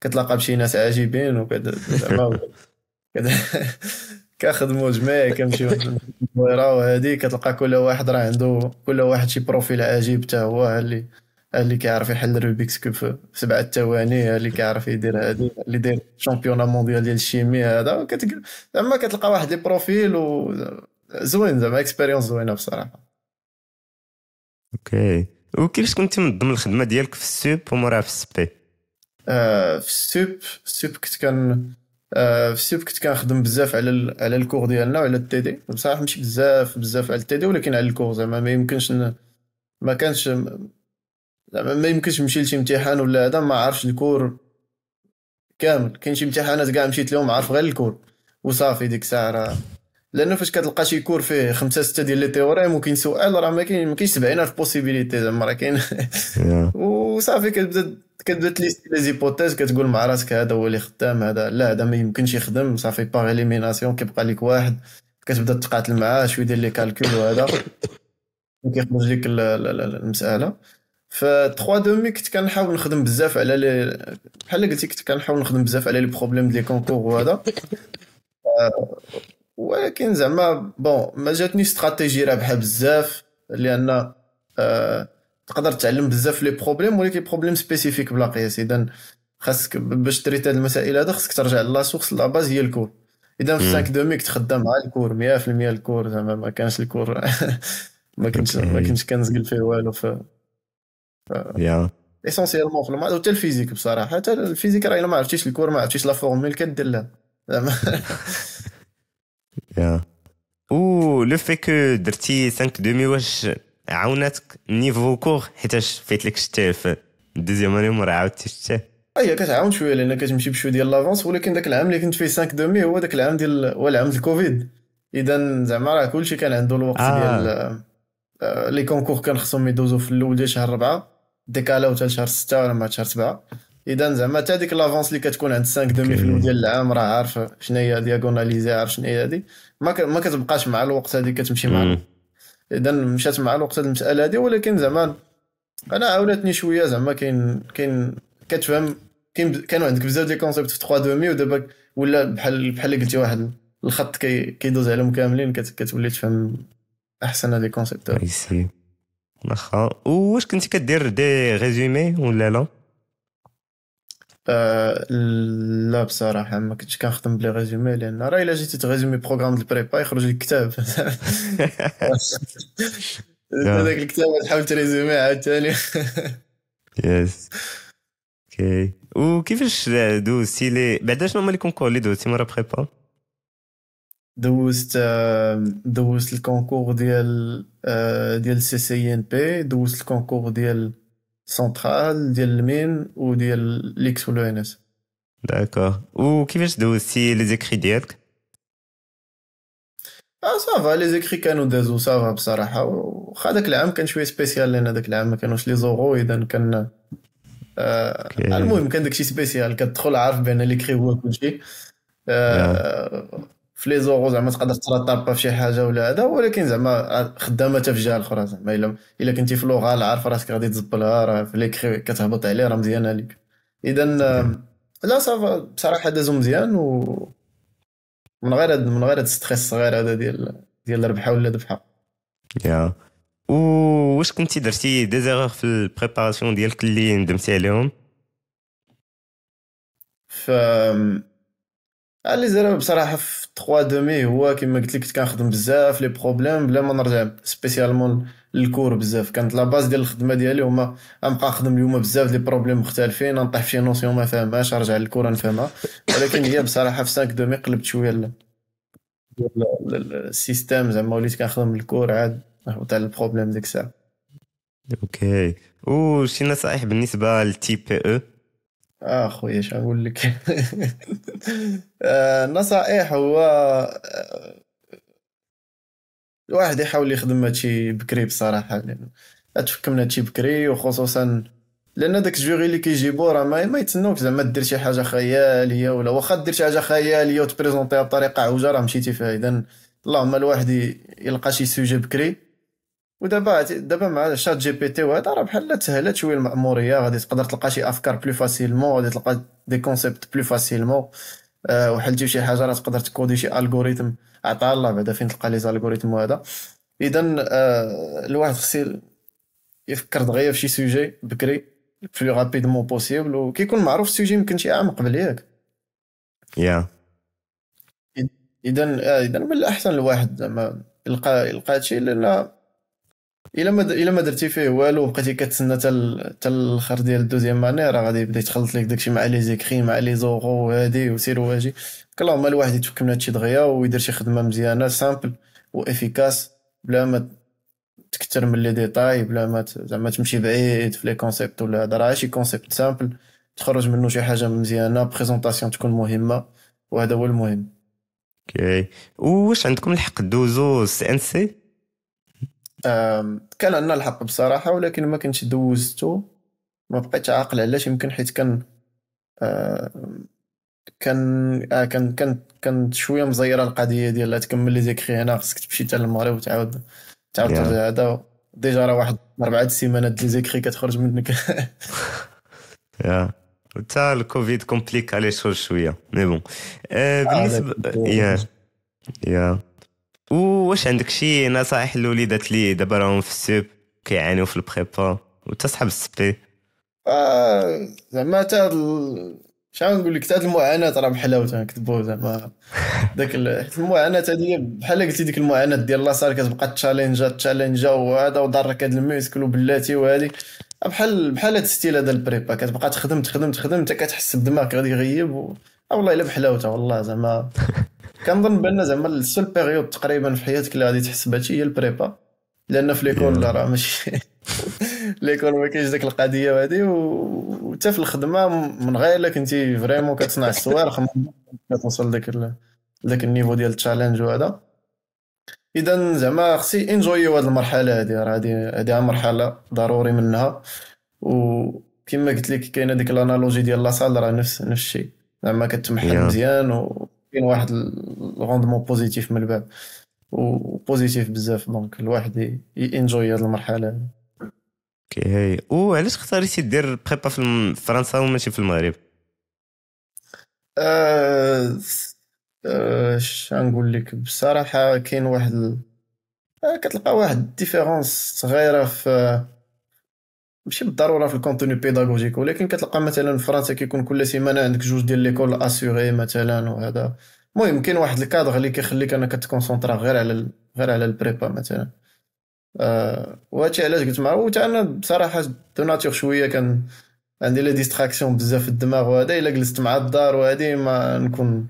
كتلاقى بشي ناس عاجبين وكذا زعما كاخذ موج معاه كنمشيو الدويره وهادي كتلقى كل واحد راه عنده كل واحد شي بروفيل عجيب حتى هو اللي اللي كيعرف يحل روبيكس كوب في سبعة ثواني اللي كيعرف يدير هادي اللي داير شامبيونا مونديال ديال الشيمي هذا كتك... زعما كتلقى واحد لي بروفيل زوين زعما اكسبيريونس زوينه بصراحه اوكي وكيفاش كنت منظم الخدمه ديالك في السوب ومورا في السبي آه في السوب السوب كنت كان آه، في السيب كنت كنخدم بزاف على ال على الكور ديالنا وعلى التي دي بصراحه ماشي بزاف بزاف على التي دي ولكن على الكور زعما ما يمكنش ما كانش زعما ما يمكنش نمشي لشي امتحان ولا هذا ما عرفش الكور كامل كاين شي امتحانات كاع مشيت لهم عارف غير الكور وصافي ديك الساعه راه لانه فاش كتلقى شي كور فيه خمسه سته ديال لي تيوريم وكاين سؤال راه ما كاين ما كاينش 70 الف بوسيبيليتي زعما راه كاين و وصافي كتبدا كتبدا تليستي لي زيبوتيز كتقول مع راسك هذا هو اللي خدام هذا لا هذا ما يمكنش يخدم صافي باغ اليميناسيون كيبقى لك واحد كتبدا تقاتل معاه شويه ديال لي كالكول وهذا كيخرج لك المساله ف 3 دومي كنت كنحاول نخدم بزاف على لي بحال قلتي كنت كنحاول نخدم بزاف على لي بروبليم ديال كونكور وهذا ولكن زعما بون ما جاتني استراتيجي رابحه بزاف لان آه تقدر تعلم بزاف لي بروبليم ولكن بروبليم سبيسيفيك بلا قياس اذا خاصك باش تريت هاد المسائل هذا خاصك ترجع لا سورس لا باز هي الكور اذا في 5 دوميك تخدم مع الكور 100% الكور زعما ما كانش الكور ما كنتش ما كنتش كنزقل فيه والو ف يا اسونسيالمون في حتى الفيزيك بصراحه حتى الفيزيك راه الا ما عرفتيش الكور ما عرفتيش لا فورمول كدير لها زعما يا او لو في كو درتي 5 دومي واش عاوناتك نيفو كور حيتاش فايت لك شتاه في الدوزيام اني مرة عاودتي شتاه اي كتعاون شويه لان كتمشي بشويه ديال لافونس ولكن داك العام اللي كنت فيه 5 دومي هو داك العام ديال هو العام ديال الكوفيد اذا زعما راه كلشي كان عنده الوقت آه. ديال آه، لي كونكور كان خصهم يدوزو في الاول ديال شهر 4 ديكالاو حتى لشهر 6 ولا ما شهر 7 اذا زعما حتى ديك لافونس اللي كتكون عند 5 دومي في الاول ديال العام راه عارف شنو هي دياغوناليزي عارف شنو هي هادي ما كتبقاش مع الوقت هادي كتمشي مع اذا مشات مع الوقت هذه المساله هذه ولكن زعما انا عاونتني شويه زعما كاين كاين كتفهم كانوا عندك بزاف ديال الكونسيبت في 3 دومي ودابا ولا بحال بحال اللي قلتي واحد الخط كي كيدوز عليهم كاملين كتولي تفهم احسن هذه الكونسيبت اي سي واخا واش كنتي كدير دي ريزومي ولا لا آه، لا بصراحة ما كنتش كنخدم بلي ريزومي لأن راه إلا جيتي تغيزومي بروغرام د البريبا يخرج لك كتاب هذاك آه. الكتاب تحاول تريزومي عاوتاني يس اوكي وكيفاش دوزتي لي بعدا شنو هما لي كونكور اللي دوزتي مرة بريبا دوزت آه، دوزت الكونكور ديال ديال سي سي ان بي دوزت الكونكور ديال سنترال ديال المين وديال ليكس ولو ان اس داكوغ وكيفاش دوزتي لي زيكري ديالك اه صافا لي زيكري كانوا دازو صافا بصراحه واخا داك العام كان شويه سبيسيال لان داك العام ما كانوش لي زوغو اذا كان آه المهم كان داكشي سبيسيال كتدخل عارف بان ليكري هو كلشي آه yeah. في لي زورو زعما تقدر في فشي حاجه ولا هذا ولكن زعما خدامه حتى في جهه اخرى زعما الا الا كنتي في لغه عارف راسك غادي تزبلها آه، راه في لي كري كتهبط عليه راه مزيانه ليك اذا لا صافا بصراحه دازو مزيان و من غير هاد من غير هاد ستريس الصغير هذا ديال ديال ربحه ولا ذبحه يا و واش كنتي درتي دي زيغور في البريباراسيون ديالك اللي ندمتي عليهم ف اللي زرارب بصراحه في 3 دومي هو كيما قلت لك كنت كنخدم بزاف لي بروبليم بلا ما نرجع سبيسيالمون للكور بزاف كانت لا باز ديال الخدمه ديالي هما غنبقى نخدم اليوم بزاف لي بروبليم مختلفين نطيح في شي نوسيون ما فهمهاش نرجع للكور نفهمها ولكن هي بصراحه في 5 دومي قلبت شويه السيستم زعما وليت كنخدم الكور عاد نهبط على البروبليم ديك الساعه اوكي او شي نصائح بالنسبه للتي بي او آه اش اقول لك النصائح آه، إيه، هو الواحد آه، يحاول يخدم هادشي بكري بصراحه لانه تفكمنا من هادشي بكري وخصوصا لان داك الجوري اللي كيجيبو راه ما, يتسنوك زعما دير شي حاجه خياليه ولا واخا دير شي حاجه خياليه وتبريزونتيها بطريقه عوجه راه مشيتي فيها اذا اللهم الواحد يلقى شي سوجي بكري ودابا دابا مع شات جي بي تي وهذا راه بحال تسهلت شويه المأموريه غادي تقدر تلقى شي افكار بلو فاسيلمون غادي تلقى دي كونسيبت بلو فاسيلمون أه وحلتي شي حاجه راه تقدر تكودي شي الغوريثم عطا الله بعدا فين تلقى لي زالغوريثم وهذا اذا أه الواحد خصو يفكر دغيا في شي سوجي بكري بلو رابيدمون بوسيبل وكيكون معروف السوجي يمكن شي عام قبل ياك يا اذا اذا من الاحسن الواحد زعما يلقى يلقى هادشي لان الا ما الا ما درتي فيه والو وبقيتي كتسنى حتى حتى الاخر ديال الدوزيام اني راه غادي يبدا يتخلط لك داكشي مع لي زيكري مع لي زوغو وهادي وسير واجي اللهم الواحد يتفك من هادشي دغيا ويدير شي خدمه مزيانه سامبل وافيكاس بلا ما تكثر من لي ديتاي بلا ما زعما تمشي بعيد في لي كونسيبت ولا هذا راه شي كونسيبت سامبل تخرج منه شي حاجه مزيانه بريزونطاسيون تكون مهمه وهذا هو المهم اوكي okay. واش عندكم الحق دوزو سي ان سي كان عندنا الحق بصراحه ولكن ما كنتش دوزتو ما بقيتش عاقل علاش يمكن حيت كان كان آه كان كان شويه مزيره القضيه ديال تكمل لي زيكري هنا خصك تمشي حتى للمغرب وتعاود تعاود yeah. ترجع هذا ديجا راه واحد اربعة سيمانات لي زيكري كتخرج منك يا حتى الكوفيد كومبليك عليه شويه مي بون آه، بالنسبه يا يا واش عندك شي نصائح للوليدات اللي دابا راهم في السوب كيعانيو في البريبا وتا صحاب السبي آه زعما تا شحال نقول لك تا المعاناه راه بحلاوتها كتبوا زعما داك المعاناه هذه بحال قلتي ديك المعاناه ديال لاصال كتبقى تشالنجا تشالنجا وهذا وضرك هذا الميسكل وبلاتي وهذه آه، بحال بحال هذا الستيل هذا البريبا كتبقى تخدم تخدم تخدم حتى كتحس بدماغك غادي يغيب آه، والله الا بحلاوتها والله زعما كنظن بان زعما السول بيريود تقريبا في حياتك اللي غادي تحس بهادشي هي البريبا لان في ليكول راه ماشي ليكول ما كاينش ديك القضيه وهادي وحتى في الخدمه من غير الا كنتي فريمون كتصنع الصواريخ كتوصل داك داك النيفو ديال التشالنج وهذا اذا زعما خصي انجويو هاد المرحله هادي راه هادي هادي مرحله ضروري منها وكما قلت لك كاينه ديك الانالوجي ديال لاصال راه نفس نفس الشيء زعما كتمحل مزيان كاين واحد الغوندمون بوزيتيف من الباب وبوزيتيف بزاف دونك الواحد ينجوي هاد المرحله هادي او علاش اختاريتي دير بريبا في فرنسا وماشي في المغرب اش آه... آه، نقول لك بصراحه كاين واحد آه كتلقى واحد ديفيرونس صغيره في ماشي بالضروره في الكونتوني بيداغوجيك ولكن كتلقى مثلا في فرنسا كيكون كل سيمانه عندك جوج ديال ليكول اسيغي مثلا وهذا المهم كاين واحد الكادغ اللي كيخليك انك تكونسونطرا غير على غير على البريبا مثلا آه وهادشي علاش قلت معروت انا بصراحه دو ناتور شويه كان عندي لي ديستراكسيون بزاف في الدماغ وهذا الا جلست مع الدار وهذه ما نكون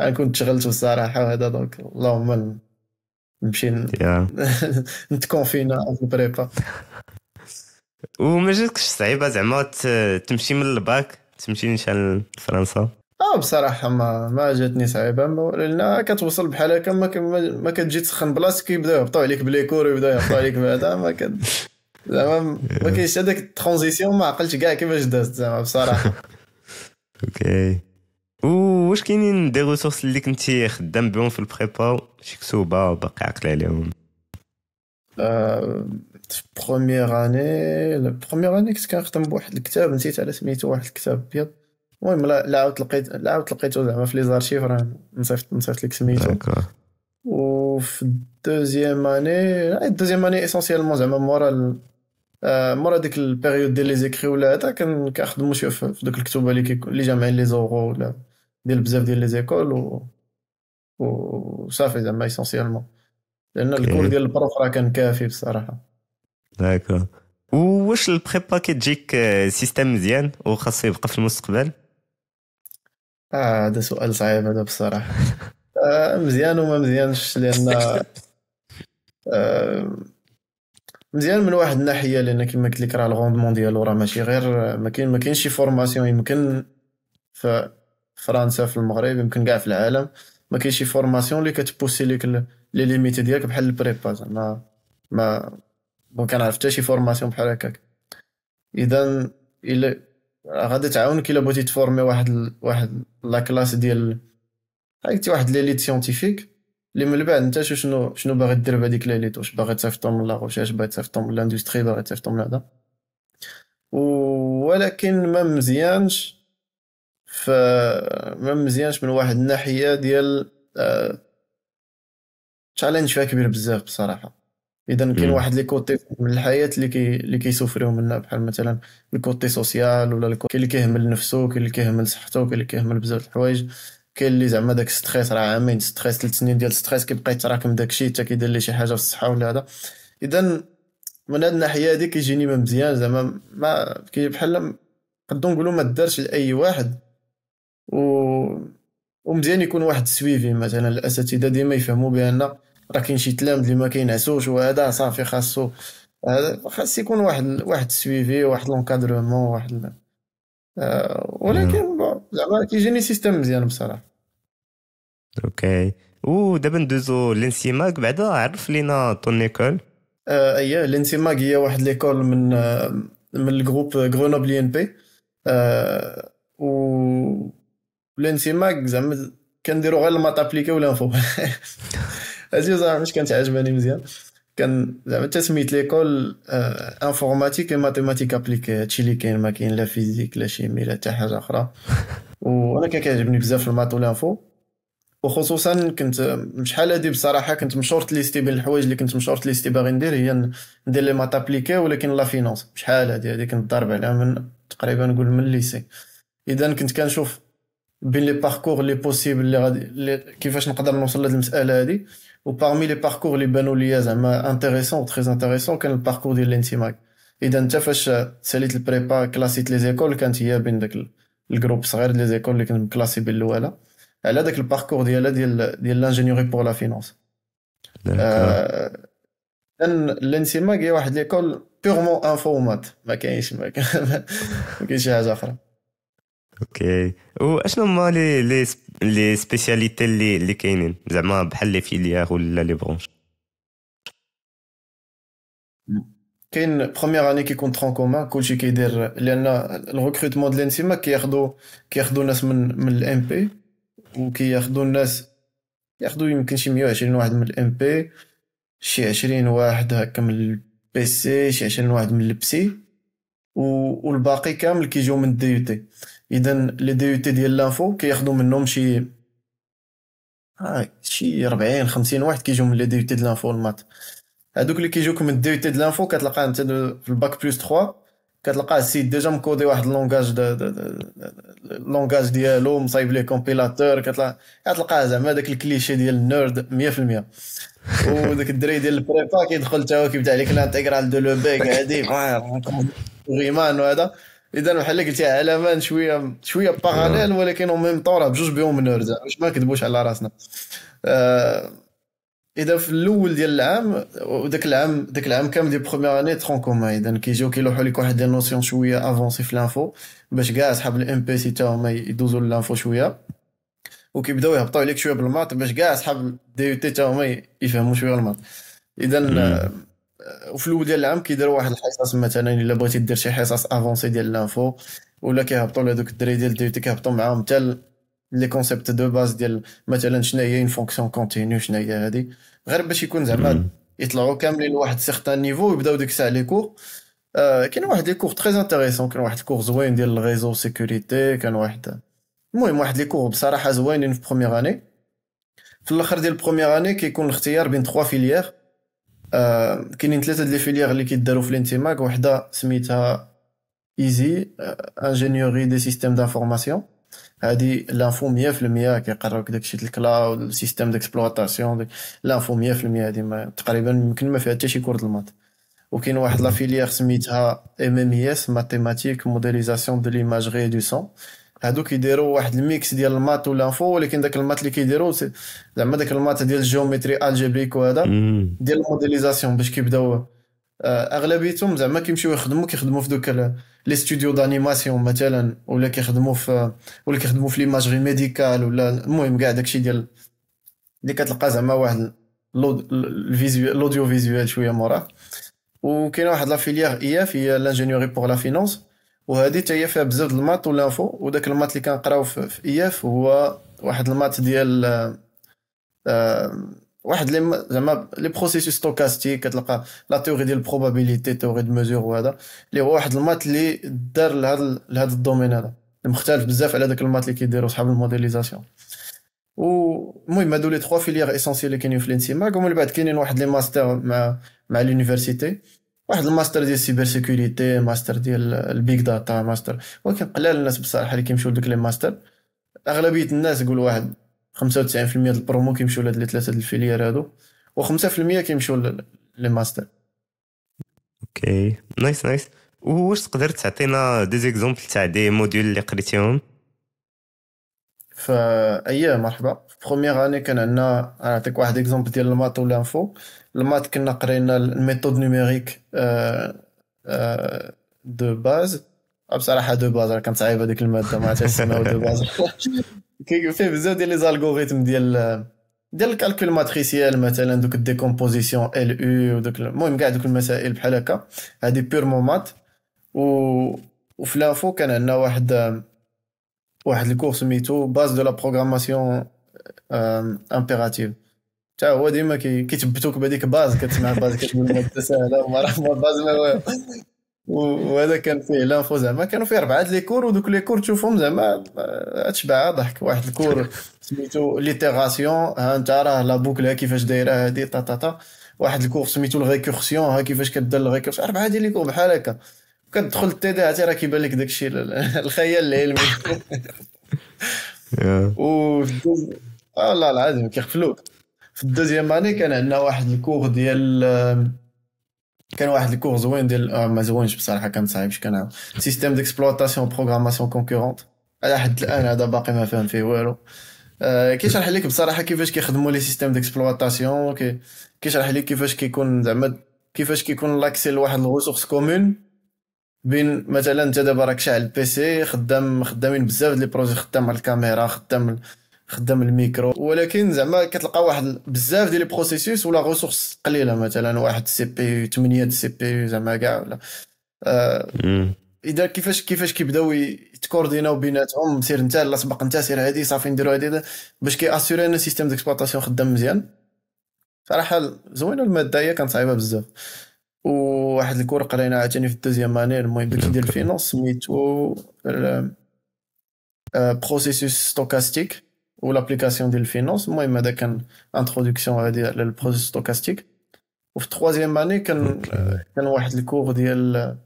غنكون تشغلت بصراحه وهذا دونك اللهم نمشي نتكونفينا في البريبا وما جاتكش صعيبه زعما تمشي من الباك تمشي نشان فرنسا اه بصراحه ما ما جاتني صعيبه ولكن كتوصل بحال هكا ما, ما كتجي تسخن بلاصتك يبداو يهبطوا عليك بليكور ويبداو يهبطوا عليك بهذا ما كان زعما ما كاينش هذاك الترانزيسيون ما عقلتش كاع كيفاش دازت زعما بصراحه اوكي واش كاينين دي ريسورس اللي كنتي خدام بهم في البريبا شي كتوبه باقي عاقل عليهم آه، في بروميير اني بروميير اني كنت كنخدم بواحد الكتاب نسيت على سميتو واحد الكتاب ابيض المهم لا عاودت لقيت لا عاودت لقيتو زعما في لي زارشيف راه نصيفط نصيفط لك سميتو وفي الدوزيام اني الدوزيام اني اسونسيالمون زعما مورا مورا ديك البيريود ديال لي زيكري ولا هذا كنخدمو شي في دوك الكتب اللي اللي جامعين لي زورو ولا ديال بزاف ديال لي زيكول و وصافي زعما اسونسيالمون لان الكور ديال البروف راه كان كافي بصراحه داكور واش البريبا كتجيك سيستم آه, مزيان وخاصو يبقى في المستقبل اه هذا سؤال صعيب هذا بصراحه آه، مزيان وما مزيانش لان آه، مزيان من واحد الناحيه لان كما قلت لك راه الغوندمون ديالو راه ماشي غير ما كاين ما كاينش شي فورماسيون يمكن في فرنسا في المغرب يمكن كاع في العالم ما كاينش شي فورماسيون اللي كتبوسي لك لي ليميت ديالك بحال البريبا زعما ما دونك انا عرفت شي فورماسيون بحال هكاك اذا الا غادي تعاونك الا بغيتي تفورمي واحد ال... واحد لا كلاس ديال عيطتي واحد ليليت سيونتيفيك اللي من بعد انت شنو شنو باغي دير بهذيك ليليت واش باغي تصيفطهم من لا غوشاش باغي تصيفطهم من لاندستري باغي تصيفطهم لهذا ولكن ما مزيانش ف ما مزيانش من واحد الناحيه ديال تشالنج آه، فيها كبير بزاف بصراحه اذا كاين واحد لي كوتي من الحياه اللي كي اللي كيسوفريو منها بحال مثلا الكوتي سوسيال ولا كاين اللي كيهمل نفسه كاين اللي كيهمل صحته كاين اللي كيهمل بزاف الحوايج كاين اللي زعما داك ستريس راه عامين ستريس ثلاث سنين ديال ستريس كيبقى يتراكم داكشي حتى كيدير لي شي حاجه في الصحه ولا هذا اذا من هاد الناحيه هادي كيجيني ما مزيان زعما ما كي بحال نقدروا نقولوا ما دارش لاي واحد و ومزيان يكون واحد السويفي مثلا الاساتذه ديما يفهموا بان راه كاين شي تلامذ اللي ما كينعسوش وهذا صافي خاصو خاص يكون واحد واحد سويفي واحد لونكادرومون واحد آه ولكن زعما كيجيني سيستم مزيان بصراحه اوكي او دابا ندوزو لانسيماك بعدا عرف لينا طون ايكول آه اييه لانسيماك هي واحد ليكول من آه، من الجروب غرونوبل ان بي و لانسيماك زعما كنديرو غير المات ابليكي انفو هادي زعما مش كانت عاجباني مزيان كان زعما تسميت ليكول آه، انفورماتيك اي ماتيماتيك ابليكي هادشي اللي كاين ما كاين لا فيزيك لا شيمي لا حتى حاجه اخرى وانا كان كيعجبني بزاف المات والانفو وخصوصا كنت شحال هادي بصراحه كنت مشورت ليستي بين الحوايج اللي كنت مشورت ليستي باغي ندير هي ندير لي مات ابليكي ولكن لا فينونس شحال هادي هادي كنت ضارب عليها من تقريبا نقول من الليسي اذا كنت كنشوف بين لي باركور لي بوسيبل اللي غادي كيفاش نقدر نوصل لهاد المساله هادي ou parmi les parcours les Banu intéressant, très intéressant, quand le parcours de l'Ensimac. Et dans le cas c'est le prépa classique les écoles, quand il y a le groupe s'arrête des écoles, les classiques de l'OLA, elle a le parcours de l'ingénierie pour la finance. Dans l'Ensimac, il y a une école purement informat. Ma kenish, qu'il y a kenish, اوكي واشنو هما لي لي لي سبيسياليتي اللي اللي كاينين زعما بحال لي فيليير ولا لي برونش كاين بروميير اني كيكون ان كومان كلشي كيدير لان الريكروتمون ديال انسيما كياخذوا كياخذوا ناس من من الام بي وكياخذوا الناس ياخذوا يمكن شي 120 واحد من الام بي شي 20 واحد هكا من البي سي شي 20 واحد من البسي والباقي كامل كيجيو من الدي يو تي إذا لي دي تي ديال لافو كياخذوا منهم شي آه شي 40 50 واحد كيجيو من لي دي تي ديال لافو المات هادوك اللي كيجيوك من دي تي ديال لافو كتلقى انت في الباك بلس 3 كتلقى السيد ديجا مكودي واحد اللونغاج اللونغاج ديالو مصايب ليه كومبيلاتور كتلقى كتلقاه زعما داك الكليشي ديال النورد 100% وداك الدري ديال البريبا كيدخل تا هو كيبدا عليك الانتيغرال دو لو بيك هادي غيمان وهذا اذا بحال اللي قلتي علمان شويه شويه باراليل آه. ولكن اون ميم طون راه بجوج بهم منورز باش ما نكذبوش على راسنا آه اذا في الاول ديال العام وداك العام داك العام كامل ديال بروميير اني ترون كوما اذا كيجيو كيلوحوا لك واحد دي نوسيون شويه افونسي في لانفو باش كاع صحاب الام بي سي تا هما يدوزوا للانفو شويه وكيبداو يهبطوا عليك شويه بالماط باش كاع صحاب دي تي تا هما يفهموا شويه الماط اذا وفي الاول ديال العام كيدير واحد الحصص مثلا الا بغيتي دير شي حصص افونسي ديال لانفو ولا كيهبطوا لهذوك الدري ديال ديوتي كيهبطوا معاهم حتى لي كونسيبت دو باز ديال مثلا شنو هي اون فونكسيون كونتينيو شنو هي هادي غير باش يكون زعما يطلعوا كاملين لواحد سيغتان نيفو ويبداو ديك الساعه لي كور آه، كاين واحد لي كور تري انتريسون كاين واحد الكور زوين ديال الريزو سيكوريتي كان واحد المهم واحد لي كور بصراحه زوينين في بروميير اني في الاخر ديال بروميير اني كيكون الاختيار بين تخوا فيليير آه، كاينين ثلاثه لي الفيليير اللي كيداروا في الانتماك وحده سميتها ايزي انجينيوري دي سيستيم دانفورماسيون هادي لافو 100% كيقراوك داكشي الكلاود سيستيم ديكسبلواتاسيون لافو 100% هادي تقريبا يمكن ما فيها حتى شي كور د الماط وكاين واحد لا فيليير سميتها ام ام اس ماتيماتيك موديليزاسيون دو ليماجري دو سون هادوك يديروا واحد الميكس ديال المات والانفو ولكن داك المات اللي كيديروا زعما داك المات ديال الجيومتري الجبريك وهذا ديال الموديليزاسيون باش كيبداو آه، اغلبيتهم زعما كيمشيو يخدموا كيخدموا في دوك لي ستوديو دانيماسيون مثلا ولا كيخدموا في ولا كيخدموا في ليماجري ميديكال ولا المهم كاع داكشي ديال اللي كتلقى زعما واحد الاوديو فيزيوال شويه موراه وكاينه واحد لا اي اف هي لانجينيوري بور لا فينونس وهذه حتى هي فيها بزاف ديال المات والانفو وداك المات اللي كنقراو في, في اياف هو واحد المات ديال آه، آه، واحد لي زعما لي بروسيسو ستوكاستيك كتلقى لا تيوري ديال البروبابيليتي تيوري دو ميزور وهذا اللي هو واحد المات اللي دار لهذا لهذا الدومين هذا مختلف بزاف على داك المات اللي كيديروا صحاب الموديليزاسيون و المهم هادو لي 3 فيليير اسونسيال اللي كاينين في الانسيماك ومن بعد كاينين واحد لي ماستر مع مع لونيفرسيتي واحد الماستر ديال السيبر سيكوريتي ماستر ديال البيك داتا ماستر ولكن قلال الناس بصراحه اللي كيمشيو لدوك لي ماستر اغلبيه الناس يقول واحد 95% البرومو كيمشيو لهاد لي ثلاثه الفيليير هادو و5% كيمشيو لي ماستر اوكي نايس نايس واش تقدر تعطينا دي زيكزومبل تاع دي موديول اللي قريتيهم فاييه مرحبا بروميير اني كان عندنا نعطيك واحد اكزومبل ديال المات انفو المات كنا قرينا الميثود نوميريك دو باز بصراحه دو باز راه كانت صعيبه ديك الماده ما عرفتش اسمها دو باز فيه بزاف ديال لي زالغوريثم ديال ديال الكالكول ماتريسيال مثلا دوك الديكومبوزيسيون ال او ودوك المهم كاع دوك المسائل بحال هكا هادي بيرمون مات و وفي لافو كان عندنا واحد واحد الكورس سميتو باز دو لا بروغراماسيون امبيراتيف حتى هو ديما كيثبتوك بهذيك باز كتسمع باز كتقول ماده سهله وما راه باز ما والو وهذا كان فيه لانفو زعما كانوا فيه اربعه لي كور ودوك لي كور تشوفهم زعما اتشبع ضحك واحد الكور سميتو ليتيغاسيون ها انت راه لا بوكله كيفاش دايره هادي تا تا تا واحد الكور سميتو الغيكورسيون ها كيفاش كدير الغيكورسيون اربعه ديال لي كور بحال هكا كتدخل تي دي عتي راه كيبان لك داكشي الخيال العلمي و والله العظيم كيغفلوك في الدوزيام اني كان عندنا واحد الكور ديال كان واحد الكور زوين ديال آه، ما زوينش بصراحه كان صعيب باش كان سيستيم ديكسبلواتاسيون بروغراماسيون كونكورونت على حد الان هذا باقي ما فاهم فيه والو آه، كيشرح لك بصراحه كيفاش كيخدموا لي سيستيم ديكسبلواتاسيون كيشرح لك كيفاش كيكون زعما كيفاش كيكون لاكسي لواحد الريسورس كومون بين مثلا انت دابا راك شاعل البيسي خدام خدامين بزاف لي بروجي خدام على الكاميرا خدام خدام الميكرو ولكن زعما كتلقى واحد بزاف ديال لي ولا ريسورس قليله مثلا واحد سي بي 8 سي بي زعما كاع ولا اذا كيفاش كيفاش كيبداو يتكورديناو بيناتهم سير انت لا سبق انت سير هادي صافي نديرو هادي باش كي اسيوري ان سيستيم ديكسبلوطاسيون خدام مزيان صراحه زوينه الماده هي كانت صعيبه بزاف وواحد الكور قرينا عاوتاني في الدوزيام اني المهم داكشي ديال الفينونس سميتو آه، بروسيسوس ستوكاستيك ولابليكاسيون ديال الفينونس المهم هذا كان انتروداكسيون هادي على البروسيس ستوكاستيك وفي التخوازيام اني كان كان واحد الكور ديال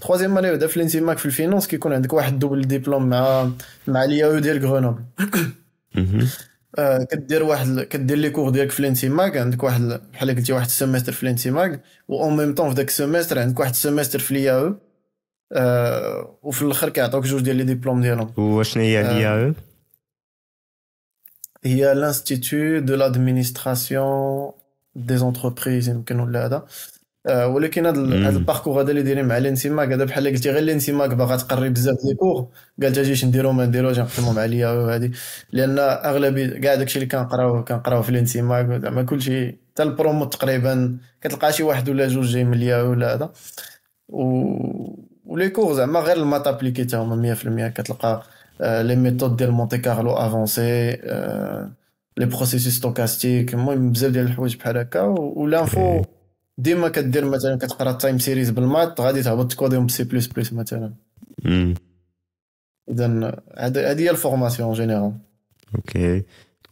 تخوازيام اني بدا في الانتماك في الفينونس كيكون عندك واحد دوبل ديبلوم مع مع لياو ديال غرونوبل grenoble كدير واحد كدير لي كور ديالك في الانتماك عندك واحد بحال قلتي واحد السيمستر في الانتماك و اون ميم طون في داك السيمستر عندك واحد السيمستر في الياو وفي الاخر كيعطوك جوج ديال لي ديبلوم ديالهم وشنو هي الياو؟ هي الانستيتيو دو لادمينستراسيون دي زونتربريز يمكن ولا هذا آه، ولكن هذا الباركور هذا اللي دايرين مع الانسماك هذا بحال قلتي غير الانسماك باغا تقري بزاف لي كور قالت اجيش نديرو ما نديروش نقسمهم عليا وهذه لان اغلبيه كاع داكشي اللي كنقراو كنقراو في الانسماك زعما كلشي حتى البرومو تقريبا كتلقى شي واحد ولا جوج جاي من الياو ولا هذا و ولي كور زعما غير الماتابليكي تا هما 100% كتلقى les méthodes de Monte Carlo avancées, les processus stochastiques, المهم بزاف ديال الحوايج بحال هكا والانفو ديما كدير مثلا هذه هي الفورماسيون جينيرال اوكي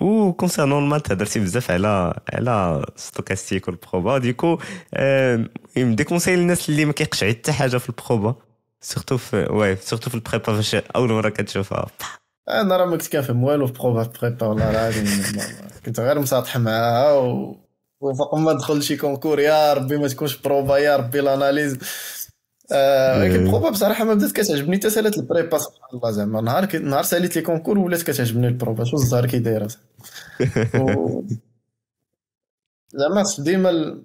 و بزاف على على ستوكاستيك ديكو اللي ما حتى حاجه في البروبا سيرتو في واي سيرتو في البريبا فاش اول مره كتشوفها انا راه ما كنت كافهم والو في بروفا بريبا والله العظيم كنت غير مساطح معاها و وفق ما دخل شي كونكور يا ربي ما تكونش بروفا يا ربي الاناليز ولكن آه بروفا بصراحه ما بدات كتعجبني حتى البريبا سبحان الله زعما نهار ك... نهار ساليت لي كونكور ولات كتعجبني البروفا شو الزهر كي دايره زعما خص ديما ال...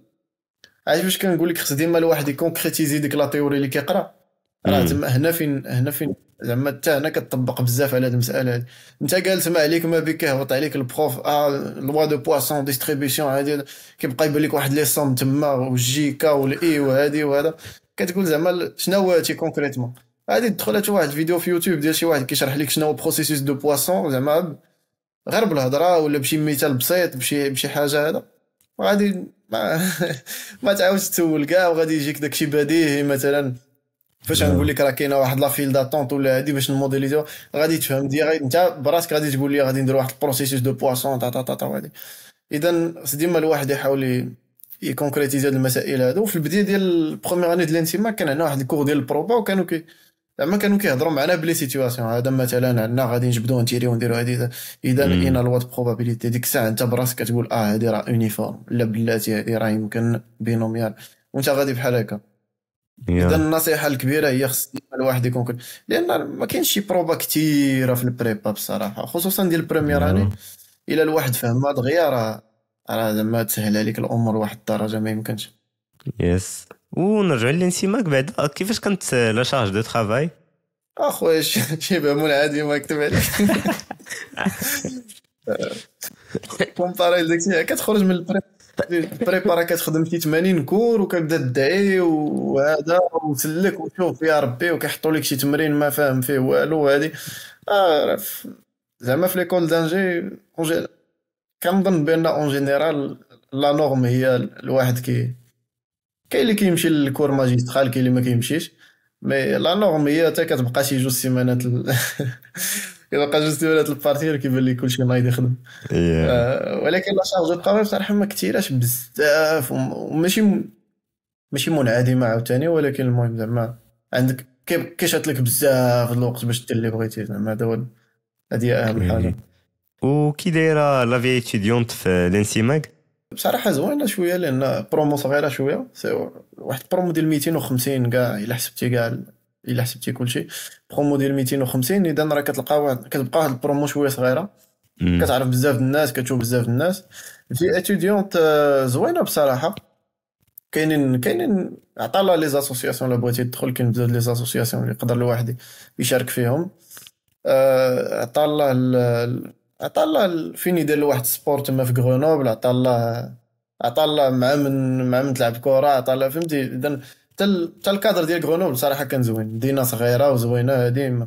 عارف باش كنقول لك خص ديما الواحد يكونكريتيزي ديك لا تيوري اللي كيقرا راه تما هنا فين هنا فين زعما حتى هنا كتطبق بزاف على هذه المساله هذه انت قال ما عليك ما بك هبط عليك البروف اه لوا دو بواسون ديستريبيسيون هذه كيبقى يبان لك واحد لي سوم تما والجيكا والاي وهذه وهذا كتقول زعما شنو هو هادشي كونكريتمون غادي تدخل تشوف واحد الفيديو في يوتيوب ديال شي واحد كيشرح لك شنو هو بروسيسيس دو بواسون زعما غير بالهضره ولا بشي مثال بسيط بشي بشي حاجه هذا وغادي ما, ما تعاودش تسول كاع وغادي يجيك داكشي بديهي مثلا فاش غنقول نعم. لك راه كاينه واحد لا فيل داتونت ولا هادي باش نموديليزيو غادي تفهم ديريكت انت براسك غادي تقول لي غادي ندير واحد البروسيسيس دو بواسون تا تا تا تا وهادي اذا ديما الواحد يحاول يكونكريتيزي هاد المسائل هادو وفي البدايه ديال البروميير اني ديال الانسيما كان عندنا واحد الكور ديال البروبا وكانوا كي زعما كانوا كيهضروا معنا بلي سيتياسيون هذا مثلا عندنا غادي نجبدو نتيريو نديرو هادي اذا اين الوات بروبابيليتي ديك الساعه انت براسك كتقول اه هادي راه يونيفورم لا بلاتي هادي راه يمكن بينوميال وانت غادي بحال هكا اذا النصيحه الكبيره هي خص الواحد يكون كل... لان ما كاينش شي بروبا كثيره في البريبا بصراحه خصوصا ديال البريمير اني الا الواحد فهم دغيا راه راه زعما تسهل عليك الامور واحد الدرجه ما يمكنش يس ونرجعوا لانسيماك بعد كيفاش كانت لا شارج دو ترافاي اخويا شي بهمون عادي ما كتب عليك كومباري لديك كتخرج من البريب البريبارا كتخدم شي 80 كور وكتبدا تدعي وهذا وسلك وشوف يا ربي وكيحطوا لك شي تمرين ما فاهم فيه والو هادي آه زعما في ليكول دانجي كنظن بان اون جينيرال لا نورم هي الواحد كي كاين اللي كيمشي للكور ماجيسترال كاين اللي ما كيمشيش مي لا نورم هي حتى كتبقى شي جوج سيمانات كيبقى جوج سيمانات البارتي كيبان لي كلشي نايض يخدم إيه. آه، ولكن لا شارج القرار صراحه ما كثيراش بزاف وماشي ماشي منعدمه عاوتاني ولكن المهم زعما عندك كيشات لك بزاف الوقت باش دير اللي بغيتي زعما هذا هو هذه اهم حاجه وكي دايره لا في اتيديونت في لانسيماك بصراحه زوينه شويه لان برومو صغيره شويه واحد برومو ديال 250 كاع الا حسبتي كاع الا حسبتي كلشي برومو ديال 250 اذا راه كتلقى واحد كتبقى واحد البرومو شويه صغيره كتعرف بزاف الناس كتشوف بزاف الناس في اتيديونت آه، زوينه بصراحه كاينين كاينين عطا لي زاسوسياسيون الا بغيتي تدخل كاين بزاف لي زاسوسياسيون اللي يقدر الواحد يشارك فيهم آه، عطا الله عطا الله فين يدير لواحد السبور تما في غرونوبل عطا الله عطا الله مع من مع من تلعب كره عطا الله فهمتي اذا حتى الكادر ديال غرونوبل صراحه كان زوين مدينه صغيره وزوينه هادي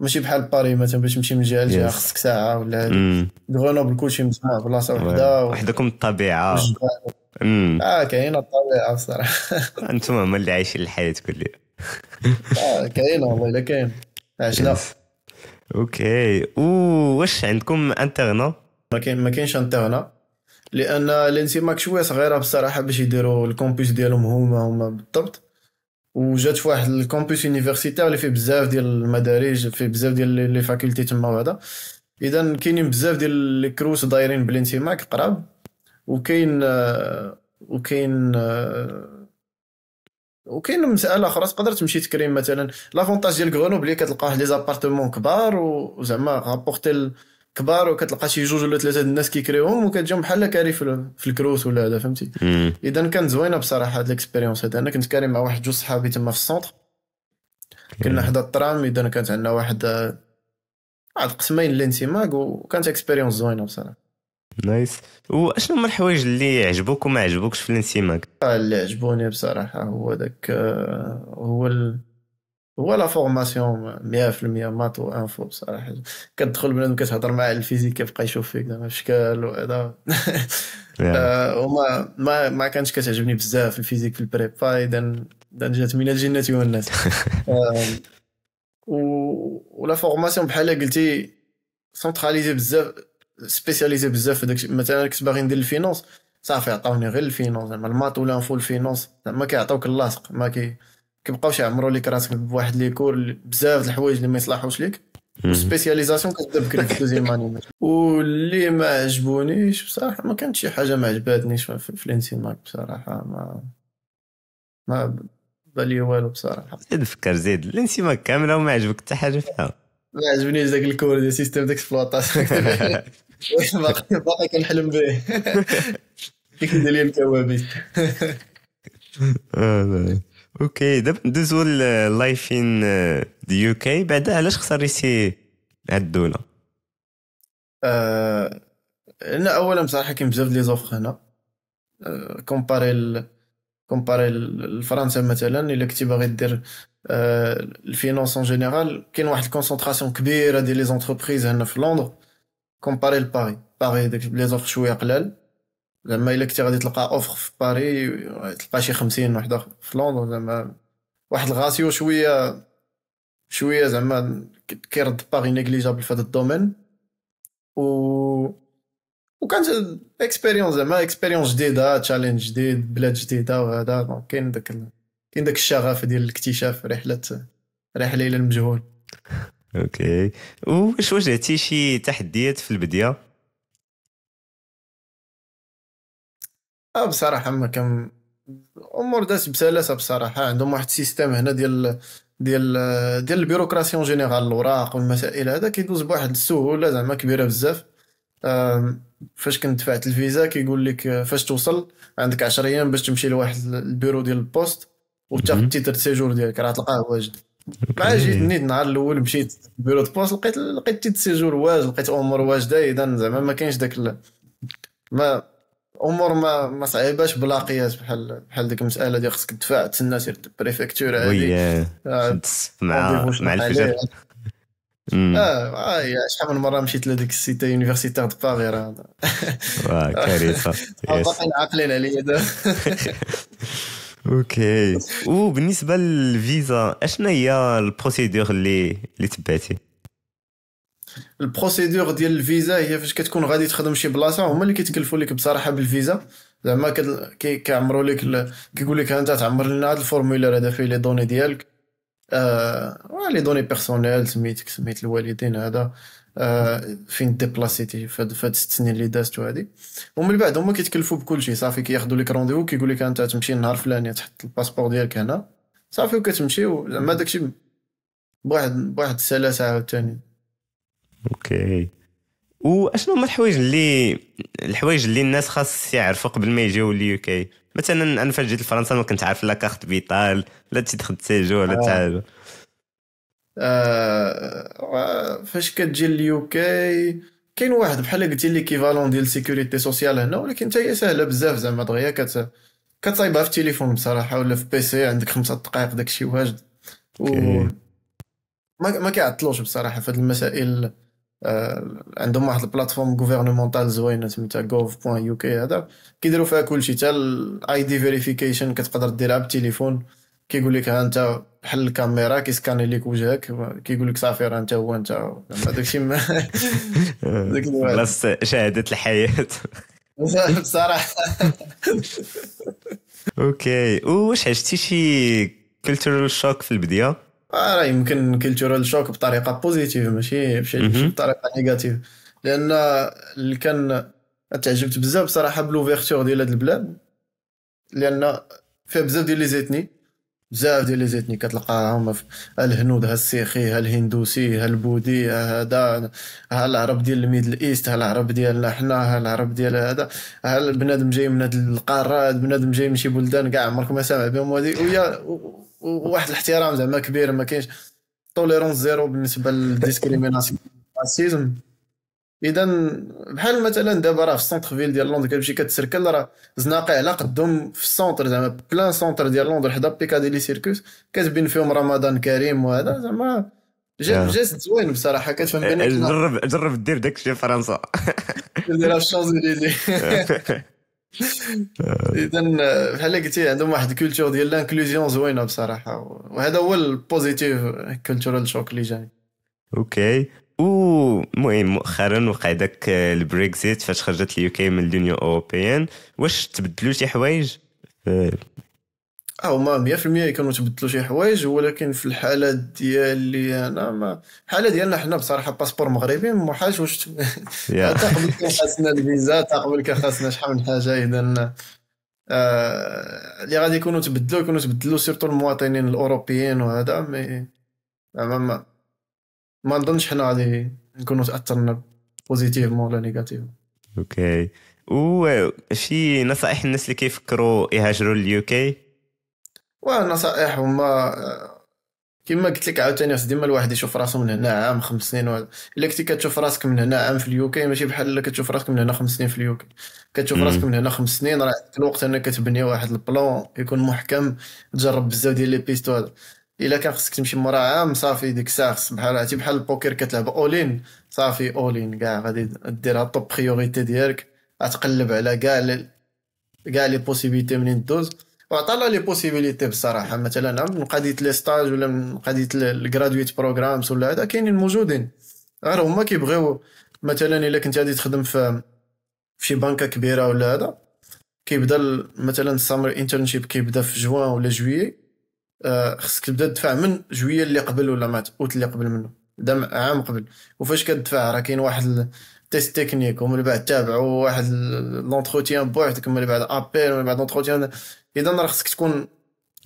ماشي بحال باري مثلا باش تمشي من جهه لجهه خصك ساعه ولا هادي غرونوبل كلشي مجموع بلاصه وحده وحدكم الطبيعه اه كاينه الطبيعه الصراحه انتم هما اللي عايشين الحياه كلها اه كاينه والله الا كاين عشنا اوكي واش عندكم انترنا ما كاين ما كاينش انترنا لان ماك شويه صغيره بصراحه باش يديروا الكومبوس ديالهم هما هما بالضبط وجات في واحد الكومبوس يونيفرسيتير اللي فيه بزاف ديال المدارج فيه بزاف ديال لي فاكولتي تما وهذا اذا كاينين بزاف ديال لي كروس دايرين بالانتماك قراب وكاين وكاين وكاين مساله اخرى تقدر تمشي تكريم مثلا لافونتاج ديال غرونوبل هي كتلقاه لي زابارتمون كبار وزعما غابورتي كبار وكتلقى شي جوج ولا ثلاثه الناس كيكريوهم وكتجيهم بحال كاري في الكروس ولا هذا فهمتي اذا كانت زوينه بصراحه هاد الاكسبيريونس هذا انا كنت كاري مع واحد جوج صحابي تما في السونتر كنا حدا الترام اذا كانت عندنا واحد واحد قسمين ماك وكانت اكسبيريونس زوينه بصراحه نايس واشنو هما الحوايج اللي عجبوك وما عجبوكش في الانسيماك اللي عجبوني بصراحه هو داك آه، هو ال... هو لا فورماسيون 100% مات و انفو بصراحه كتدخل بنادم كتهضر معاه على الفيزيك كيبقى يشوف فيك زعما شكل وهذا آه، وما ما ما كانتش كتعجبني بزاف الفيزيك في البريبا اذا جات من الجنه والناس آه، و ولا فورماسيون بحال قلتي سنتراليزي بزاف سبيسياليزي بزاف في داكشي مثلا كنت باغي ندير الفينونس صافي عطاوني غير الفينونس زعما الماط ولا فول الفينونس زعما كيعطيوك اللاصق ما كي كيبقاوش يعمروا ليك راسك بواحد لي كور بزاف د الحوايج اللي ما يصلحوش ليك سبيسياليزاسيون كتبدا بكري في الدوزيام اني واللي ما عجبونيش بصراحه ما كانت شي حاجه ما عجباتنيش في الانسيماك بصراحه ما ما بالي والو بصراحه زيد فكر زيد الانسيماك كامله وما عجبك حتى حاجه فيها ما عجبنيش ذاك الكور ديال سيستم ديكسبلوطاسيون باقي باقي كنحلم به كيدير لي الكوابيس آه، اوكي دابا ندوزو لايف ان ذا يو كي بعدا علاش خسرتي هاد الدوله آه، انا اولا بصراحه كاين بزاف لي زوفر هنا كومباري آه، كومباري لفرنسا مثلا الا كنتي باغي دير الفينانس ان جينيرال كاين واحد الكونسنتراسيون كبيره ديال لي زونتربريز هنا في لندن كومباري لباري باري داك لي زوفر شويه قلال زعما الا كنتي غادي تلقى اوفر في باري تلقى شي 50 وحده في لندن زعما واحد الغاسيو شويه شويه زعما كيرد باغي نيجليجابل في هذا الدومين و وكانت اكسبيريونس زعما اكسبيريونس جديده تشالنج جديد بلاد جديده وهذا كاين داك كاين داك الشغف ديال الاكتشاف رحله رحله الى المجهول اوكي واش واجهتي شي تحديات في البدايه اه بصراحه ما كان الامور دات بسلاسه بصراحه عندهم واحد السيستم هنا ديال ديال ديال البيروقراسي اون جينيرال الاوراق والمسائل هذا كيدوز بواحد السهوله زعما كبيره بزاف فاش كنت دفعت الفيزا كيقول لك فاش توصل عندك 10 ايام باش تمشي لواحد البيرو ديال البوست وتاخذ تيتر سيجور ديالك راه تلقاه واجد مع جيت نيت النهار الاول مشيت بيرو بوست لقيت لقيت تيتر سيجور واجد لقيت امور واجده إيه، اذا زعما ما كاينش داك ما امور ما ما صعيباش بلا قياس بحال بحال ديك المساله ديال خصك تدفع تسنى سير البريفكتور هذه آه، مع مع الفجر اه, آه، شحال من مره مشيت لهذيك السيتي يونيفرسيتير دو باغي راه كارثه باقيين عاقلين عليا دابا اوكي وبالنسبه للفيزا اشنا هي البروسيدور اللي اللي تبعتي البروسيدور ديال الفيزا هي فاش كتكون غادي تخدم شي بلاصه هما اللي كيتكلفوا لك بصراحه بالفيزا زعما كيعمروا لك كيقول لك انت تعمر لنا هذا الفورمولير هذا فيه لي دوني ديالك آه لي دوني بيرسونيل سميتك سميت الوالدين هذا آه، فين ديبلاسيتي فهاد فهاد ست سنين اللي دازت وهادي ومن بعد هما كيتكلفوا بكلشي صافي كياخذوا لك رونديفو كيقول لك انت تمشي النهار الفلاني تحط الباسبور ديالك هنا صافي وكتمشي زعما داكشي بواحد بواحد السلاسه عاوتاني اوكي واشنو هما الحوايج اللي الحوايج اللي الناس خاص يعرفوا قبل ما يجيو ليوكي مثلا انا فاش جيت لفرنسا ما كنت عارف لا كارت فيتال لا تيدخل تسيجور لا آه. حتى حاجه آه فاش كتجي اليو كي كاين واحد بحال قلتي لي كيفالون ديال سيكوريتي سوسيال هنا ولكن حتى هي سهله بزاف زعما دغيا كت كتصايبها في التليفون بصراحه ولا في بيسي عندك خمسة دقائق داكشي واجد و ما ما كيعطلوش بصراحه في هاد المسائل آه عندهم واحد البلاتفورم غوفيرنمونتال زوينه سميتها gov.uk هذا كيديروا فيها كلشي حتى الاي دي فيريفيكيشن كتقدر ديرها بالتليفون كيقول لك ها انت بحال الكاميرا كيسكاني ليك وجهك كيقول لك صافي راه انت هو انت هذاك الشيء خلاص شهاده الحياه بصراحه اوكي واش عشتي شي كلتشرال شوك في البدايه آه، راه يمكن كلتشرال شوك بطريقه بوزيتيف ماشي بطريقه نيجاتيف لان اللي كان تعجبت بزاف بصراحه بلوفيرتور ديال هاد البلاد لان فيها بزاف ديال لي زيتني بزاف ديال لي زيتني كتلقاهم الهنود ها السيخي ها الهندوسي ها البوذي هذا ها العرب ديال الميدل ايست ها العرب ديالنا حنا ها العرب ديال هذا ها البنادم جاي من هاد القاره بنادم جاي من شي بلدان كاع عمرك ما سامع بهم هادي ويا واحد الاحترام زعما كبير ما كاينش توليرونس زيرو بالنسبه للديسكريميناسيون اذا بحال مثلا دابا راه في السونتر فيل ديال لندن كتمشي كتسركل راه زناقي على قدهم في السونتر زعما بلان سونتر ديال لندن حدا بيكاديلي سيركوس كتبين فيهم رمضان كريم وهذا زعما جيست آه. زوين بصراحه كتفهم بان جرب جرب دير داك الشيء في فرنسا دير في الشانزيليزي اذا بحال قلتي عندهم واحد الكولتور ديال لانكلوزيون زوينه بصراحه وهذا هو البوزيتيف كولتورال شوك اللي جاني اوكي ومهم مؤخرا وقع داك آه، البريكزيت فاش خرجت اليوكي من الدنيا اوروبيان واش تبدلوا شي حوايج آه، هما 100% كانوا تبدلوا شي حوايج ولكن في الحاله ديالي انا ما الحاله ديالنا حنا بصراحه باسبور مغربي ما حاش واش تقبل خاصنا الفيزا تقبل خاصنا شحال من حاجه اذا آه... اللي غادي يكونوا تبدلوا يكونوا تبدلوا سيرتو المواطنين الاوروبيين وهذا مي ما ما نظنش حنا غادي نكونوا تاثرنا بوزيتيفمون ولا نيجاتيف اوكي شي نصائح الناس اللي كيفكروا يهاجروا لليوكي كي نصائح هما كما قلت لك عاوتاني خص ديما الواحد يشوف راسو من هنا عام خمس سنين و... الا كنتي كتشوف راسك من هنا عام في اليوكي ماشي بحال الا كتشوف راسك من هنا خمس سنين في اليوكي كتشوف راسك من هنا خمس سنين راه الوقت انك تبني واحد البلون يكون محكم تجرب بزاف ديال لي بيستو الا كان خصك تمشي مورا عام صافي ديك الساعه بحال عرفتي بحال البوكر كتلعب اولين صافي اولين كاع غادي ديرها طوب بريوريتي ديالك غتقلب على كاع كاع لي بوسيبيليتي منين دوز وعطانا لي بوسيبيليتي بصراحه مثلا من قضيه لي ستاج ولا من قضيه الجرادويت بروغرامز ولا هذا كاينين موجودين غير هما كيبغيو مثلا الا كنت غادي تخدم في في شي بنكه كبيره ولا هذا كيبدا مثلا السامر انترنشيب كيبدا في جوان ولا جويي آه، خصك تبدا تدفع من جويه اللي قبل ولا مات اوت اللي قبل منه دم عام قبل وفاش كتدفع راه كاين واحد تيست تكنيك ومن بعد تابعوا واحد لونتروتيان بوحدك من بعد ابيل ومن بعد لونتروتيان اذا راه خصك تكون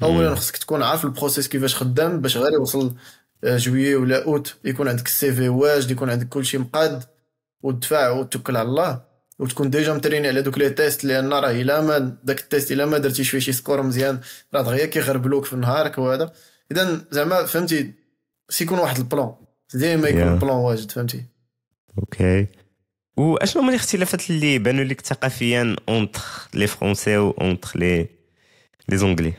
اولا خصك تكون عارف البروسيس كيفاش خدام باش غير يوصل آه، جويي ولا اوت يكون عندك السي في واجد يكون عندك كلشي مقاد ودفع وتوكل على الله وتكون ديجا متريني على دوك لي تيست لان راه الا ما داك التيست الا ما درتيش فيه شي سكور مزيان راه دغيا كيغربلوك في نهارك وهذا اذا زعما فهمتي سيكون واحد البلان ديما يكون yeah. yeah. واجد فهمتي اوكي okay. واشنو هما الاختلافات اللي بانوا لك ثقافيا اونتر لي فرونسي و اونتر لي لي زونغلي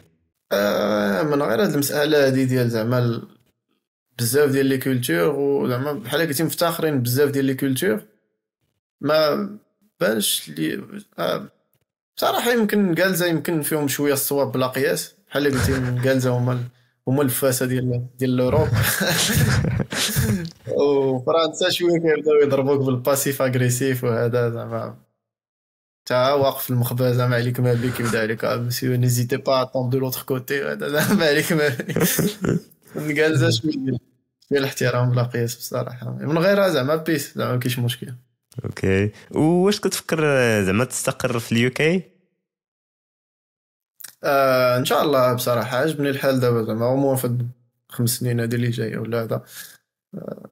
من غير هاد المساله هادي ديال زعما بزاف ديال لي كولتور وزعما بحال قلتي مفتخرين بزاف ديال لي كولتور ما بالش لي آه. بصراحه يمكن جالزه يمكن فيهم شويه الصواب بلا قياس بحال اللي قلتي جالزه هما هما الفاسه ديال ديال الاوروب وفرنسا شويه كيبداو يضربوك بالباسيف اغريسيف وهذا زعما تا واقف المخبى زعما عليك ما بيك يبدا عليك مسيو نيزيتي با طون دو لوتر كوتي هذا زعما عليك ما بيك شويه ديال الاحترام بلا قياس بصراحه من غيرها زعما بيس زعما ما كاينش مشكل اوكي واش كتفكر زعما تستقر في اليو كي آه ان شاء الله بصراحه عجبني الحال دابا زعما هو في خمس سنين هذه اللي جايه ولا هذا آه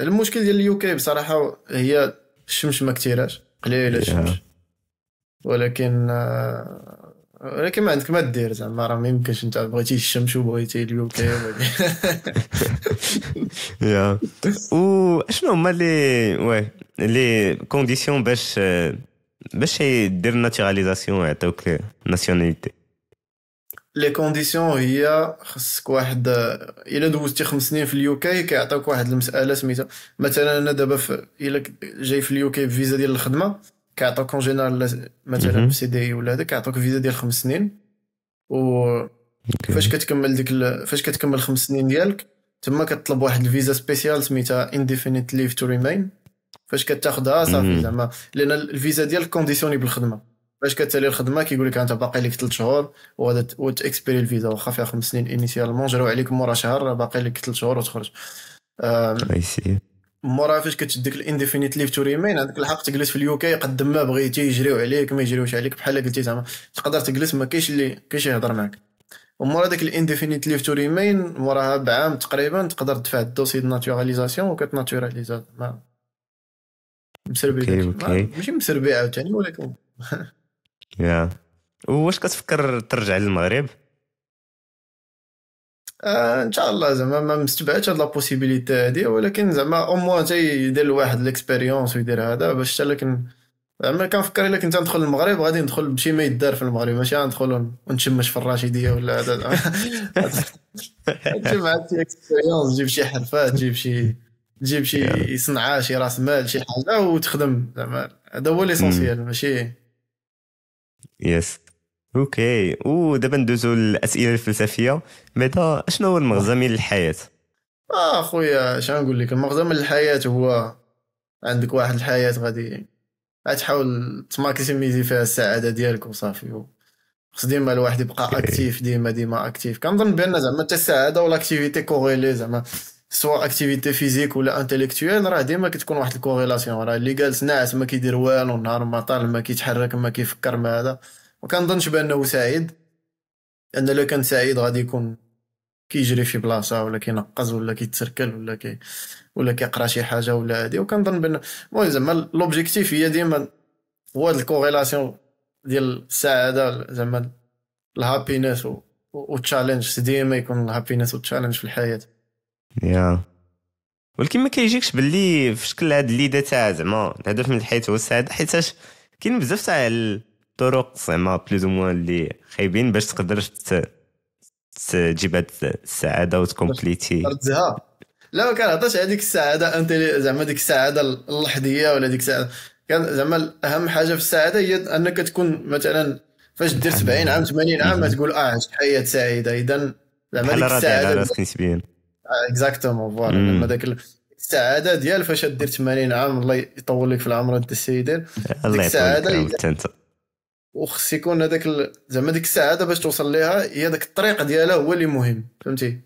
المشكل ديال اليو كي بصراحه هي الشمس ما كثيراش قليله الشمس ولكن آه ولكن ما عندك ما دير زعما راه ما يمكنش انت بغيتي الشمس وبغيتي اليو كي يا واشنو هما اللي واه لي كونديسيون باش باش يدير ناتيراليزاسيون يعطيوك ناسيوناليتي لي كونديسيون هي خصك واحد الا دوزتي خمس سنين في اليو كي كيعطيوك واحد المساله سميتها مثلا انا دابا الا جاي في اليو كي بفيزا ديال الخدمه كيعطيوك اون جينيرال مثلا في سي دي ولا هذا كيعطيوك فيزا ديال خمس سنين و فاش كتكمل ديك فاش كتكمل خمس سنين ديالك تما كطلب واحد الفيزا سبيسيال سميتها انديفينيت ليف تو ريمين فاش كتاخذها صافي زعما لان الفيزا ديالك كونديسيوني بالخدمه فاش كتسالي الخدمه كيقول لك انت باقي لك 3 شهور وتكسبيري الفيزا واخا فيها 5 سنين انيسيالمون جراو عليك مورا شهر باقي لك 3 شهور وتخرج اي سي مورا فاش كتشدك الانديفينيت ليف تو ريمين عندك الحق تجلس في اليوكي قد ما بغيتي يجريو عليك ما يجريوش عليك بحال قلتي زعما تقدر تجلس ما كاينش اللي كاينش يهضر معاك ومورا داك الانديفينيت ليف تو ريمين موراها بعام تقريبا تقدر تدفع الدوسي ناتوراليزاسيون وكتناتوراليزا مسربي اوكي ماشي مسربي عاوتاني ولكن يا واش كتفكر ترجع للمغرب؟ آه ان شاء الله زعما ما مستبعدش هاد لابوسيبيليتي هادي ولكن زعما او موان يدير الواحد الاكسبيريونس ويدير هذا باش حتى لكن زعما كنفكر الا كنت ندخل المغرب غادي ندخل بشي ما يدار في المغرب ماشي غندخل ونتشمش في الراشيديه ولا هذا تجيب شي اكسبيريونس تجيب شي حرفات تجيب شي تجيب شي يعني. شي راس مال شي حاجه وتخدم زعما هذا هو ليسونسيال ماشي يس اوكي ودابا ندوزو للاسئله الفلسفيه ماذا شنو هو المغزى من الحياه اه خويا اش نقول لك المغزى من الحياه هو عندك واحد الحياه غادي تحاول تماكسيميزي فيها السعاده ديالك وصافي خص ديما الواحد يبقى اكتيف ديما ديما اكتيف كنظن بان زعما حتى السعاده والاكتيفيتي كوغيلي زعما سواء اكتيفيتي فيزيك ولا انتليكتويال راه ديما كتكون واحد الكوريلاسيون راه اللي جالس ناعس ما كيدير والو نهار ما طال ما كيتحرك ما كيفكر ما هذا ما كنظنش بانه سعيد ان لو كان سعيد غادي يكون كيجري في بلاصه ولا كينقز ولا كيتسركل ولا كي ولا كيقرا شي حاجه ولا هادي وكنظن بان المهم زعما لوبجيكتيف هي ديما هو هاد الكوريلاسيون ديال السعاده زعما الهابينس والتشالنج ديما يكون الهابينس والتشالنج في الحياه يا ولكن ما كيجيكش باللي في شكل هاد اللي تاع زعما الهدف من الحيط هو السعاده حيتاش كاين بزاف تاع الطرق زعما بلوز موان اللي خايبين باش تقدر تجيب هاد السعاده وتكومبليتي لا ما كنهضرش على ديك السعاده انت زعما ديك السعاده اللحظيه ولا ديك السعاده كان زعما اهم حاجه في السعاده هي انك تكون مثلا فاش دير 70 عام 80 عام تقول اه عشت حياه سعيده اذا زعما ديك السعاده راسك نسبيا اكزاكتومون فوالا لما داك السعاده ديال فاش دير 80 عام الله يطول لك في العمر انت السيدين ديك السعاده انت وخص يكون هذاك زعما ديك السعاده باش توصل ليها هي ذاك الطريق ديالها هو اللي مهم فهمتي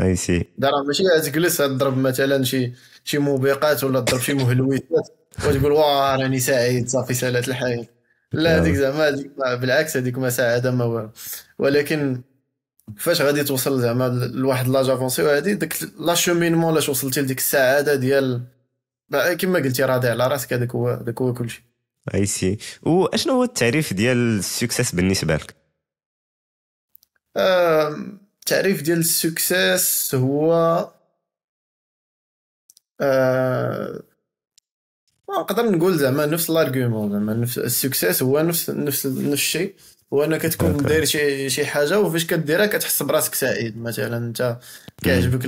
اي سي دار ماشي تجلس تضرب مثلا شي شي موبقات ولا تضرب شي مهلويات وتقول واه راني سعيد صافي سالات الحياه لا هذيك زعما بالعكس هذيك ما سعاده ما والو ولكن فاش غادي توصل زعما لواحد لاج افونسي وهادي داك لا شومينمون لاش وصلتي لديك السعاده ديال كما قلتي راضي على راسك هذاك هو هذاك هو كلشي اي سي واشنو هو التعريف ديال السكسيس بالنسبه لك التعريف آه، ديال السكسيس هو أه... نقدر نقول زعما نفس لارغومون زعما نفس السكسيس هو نفس نفس نفس الشيء هو كتكون تكون داير شي شي حاجه وفاش كديرها كتحس براسك سعيد مثلا انت كيعجبك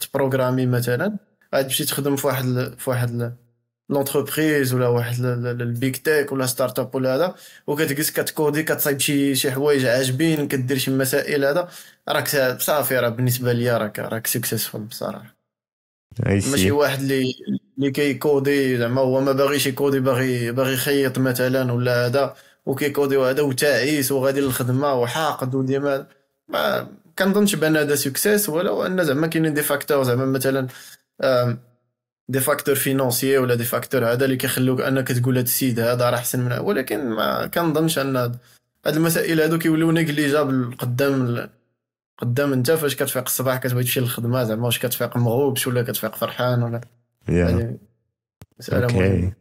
تبروغرامي مثلا تمشي تخدم في واحد في واحد لونتربريز ولا واحد البيك تيك ولا ستارت اب ولا هذا وكتجلس كتكودي كتصايب شي شي حوايج عاجبين كدير شي مسائل هذا راك صافي راه بالنسبه ليا راك راك سكسيسفول بصراحه ماشي واحد اللي اللي كيكودي زعما هو ما باغيش يكودي باغي باغي يخيط مثلا ولا هذا وكيكودي هذا وتعيس وغادي للخدمه وحاقد وديما ما كنظنش بان هذا سكسيس ولو ان زعما كاينين دي فاكتور زعما مثلا دي فاكتور فينونسيي ولا دي فاكتور هذا اللي كيخلوك انك تقول هذا السيد هذا راه احسن من ولكن ما كنظنش ان هاد المسائل هادو كيوليو نيجليجابل قدام قدام انت فاش كتفيق الصباح كتبغي تمشي للخدمه زعما واش كتفيق مغوبش ولا كتفيق فرحان ولا yeah. يعني مساله okay. مهمه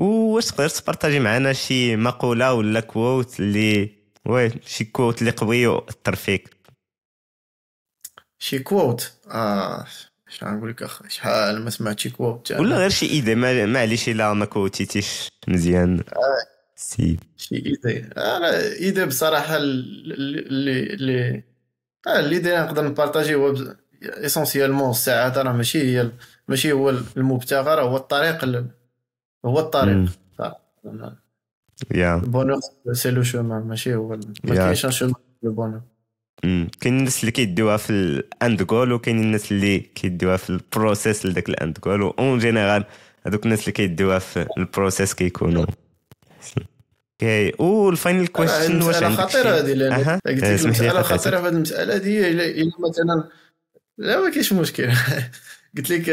واش تقدر تبارطاجي معنا شي مقوله ولا كوت اللي وي شي كوت اللي قوي واثر فيك شي كوت اه شحال نقول لك اخي شحال ما سمعت شي كوت ولا غير شي ايدي معليش الا ما كوتيتيش مزيان آه، سي شي ايدي انا ايدي بصراحه اللي اللي آه، اللي داير نقدر نبارطاجي هو اسونسيالمون السعاده راه ماشي هي ماشي هو المبتغى راه هو الطريق هو الطريق صح يا بونو سي لو شومان ماشي هو ما كاينش شومان لو بونور كاين الناس اللي كيديوها في الاند جول وكاين الناس اللي كيديوها في البروسيس لذاك الاند جول اون جينيرال هذوك الناس اللي كيديوها في البروسيس كيكونوا اوكي والفاينل كويستشن واش عندك خطيره هذه لان قلت إيه، لك المساله خطيره في هذه المساله هذه الا مثلا لا ما كاينش مشكل قلت لك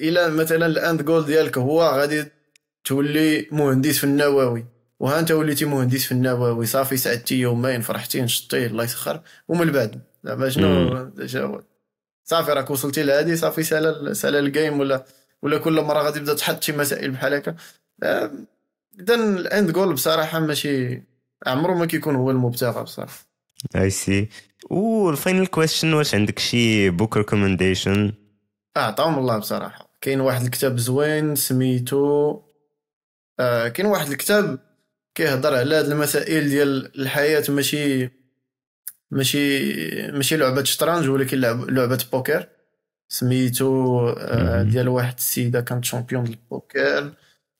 الى مثلا الاند جول ديالك هو غادي تولي مهندس في النووي وها انت وليتي مهندس في النووي صافي سعدتي يومين فرحتي نشطتي الله يسخر ومن بعد زعما شنو صافي راك وصلتي لهادي صافي سالا سالا الجيم ولا ولا كل مره غادي تبدا تحط شي مسائل بحال هكا آه، اذا الاند جول بصراحه ماشي عمرو ما كيكون هو المبتغى بصراحه اي سي والفاينل كويستشن واش عندك شي بوك ريكومنديشن اعطاهم الله بصراحه كاين واحد الكتاب زوين سميتو آه كاين واحد الكتاب كيهضر على هاد المسائل ديال الحياه ماشي ماشي ماشي لعبه شطرنج ولكن لعبه بوكر سميتو آه ديال واحد السيده كانت شامبيون ديال البوكر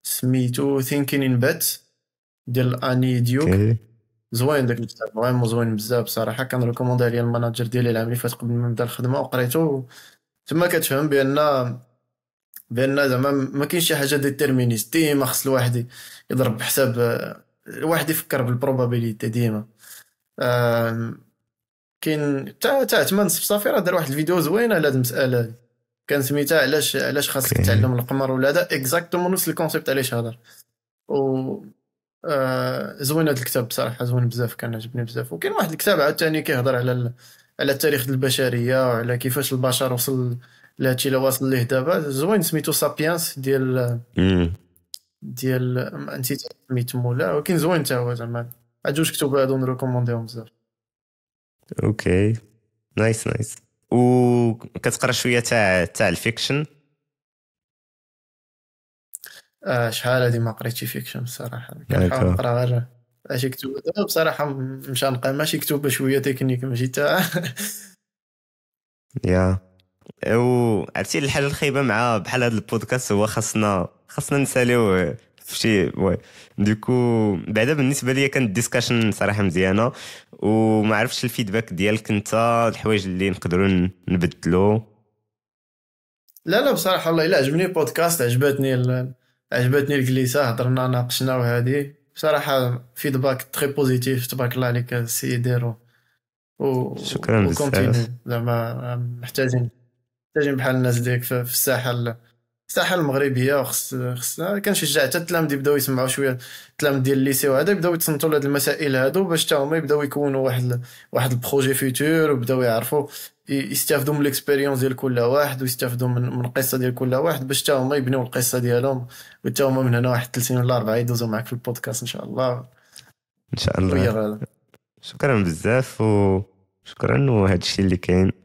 سميتو ثينكين ان بات ديال اني ديوك okay. زوين داك الكتاب فريمون زوين بزاف صراحه كنريكومونديه ليا المناجر ديالي العام اللي فات قبل ما نبدا الخدمه وقريته تما كتفهم بان بان زعما ما كاينش شي حاجه ديتيرمينيست ديما خص الواحد يضرب بحساب الواحد يفكر بالبروبابيليتي ديما كاين تاع تاع عثمان صفصافي راه دار واحد الفيديو زوين على هذه المساله كان سميتها علاش علاش خاصك تعلم القمر ولا هذا اكزاكتومون نفس الكونسيبت علاش هضر و آه زوين هذا الكتاب بصراحه زوين بزاف كان عجبني بزاف وكاين واحد الكتاب عاوتاني كيهضر على على تاريخ البشريه وعلى كيفاش البشر وصل لهادشي اللي واصل ليه دابا زوين سميتو سابيانس ديال ديال انتي سميت مولا ولكن زوين حتى هو زعما هاد جوج كتب هادو نريكومونديهم بزاف اوكي نايس نايس وكتقرا شويه تاع تاع الفيكشن آه شحال هادي ما قريتش فيكشن الصراحه كنحاول نقرا غير اش كتب آه، بصراحه مش نلقى ماشي كتب شويه تكنيك ماشي تاع يا و عرفتي الحاجه الخايبه مع بحال هذا البودكاست هو خاصنا خاصنا نساليو فشي وي دوكو بعدا بالنسبه ليا كانت ديسكاشن صراحه مزيانه وما عرفتش الفيدباك ديالك انت الحوايج اللي نقدروا نبدلو لا لا بصراحه والله الا عجبني البودكاست عجبتني عجبتني الجليسه هضرنا ناقشنا وهذه صراحه فيدباك تخي بوزيتيف تبارك الله عليك سي ديرو و شكرا بزاف زعما محتاجين محتاجين بحال الناس ديالك في الساحه الساحه المغربيه خص خصنا كنشجع حتى التلامذه يبداو يسمعوا شويه التلامذه ديال الليسي وهذا يبداو يتصنتوا لهاد المسائل هادو باش حتى هما يبداو يكونوا واحد واحد البروجي فيتور وبداو يعرفوا يستافدوا من ليكسبيريونس ديال كل واحد ويستافدوا من من القصه ديال كل واحد باش حتى هما يبنيو القصه ديالهم وحتى هما من هنا واحد 3 ولا 4 يدوزوا معك في البودكاست ان شاء الله ان شاء الله شكرا بزاف وشكرا وهذا الشيء اللي كاين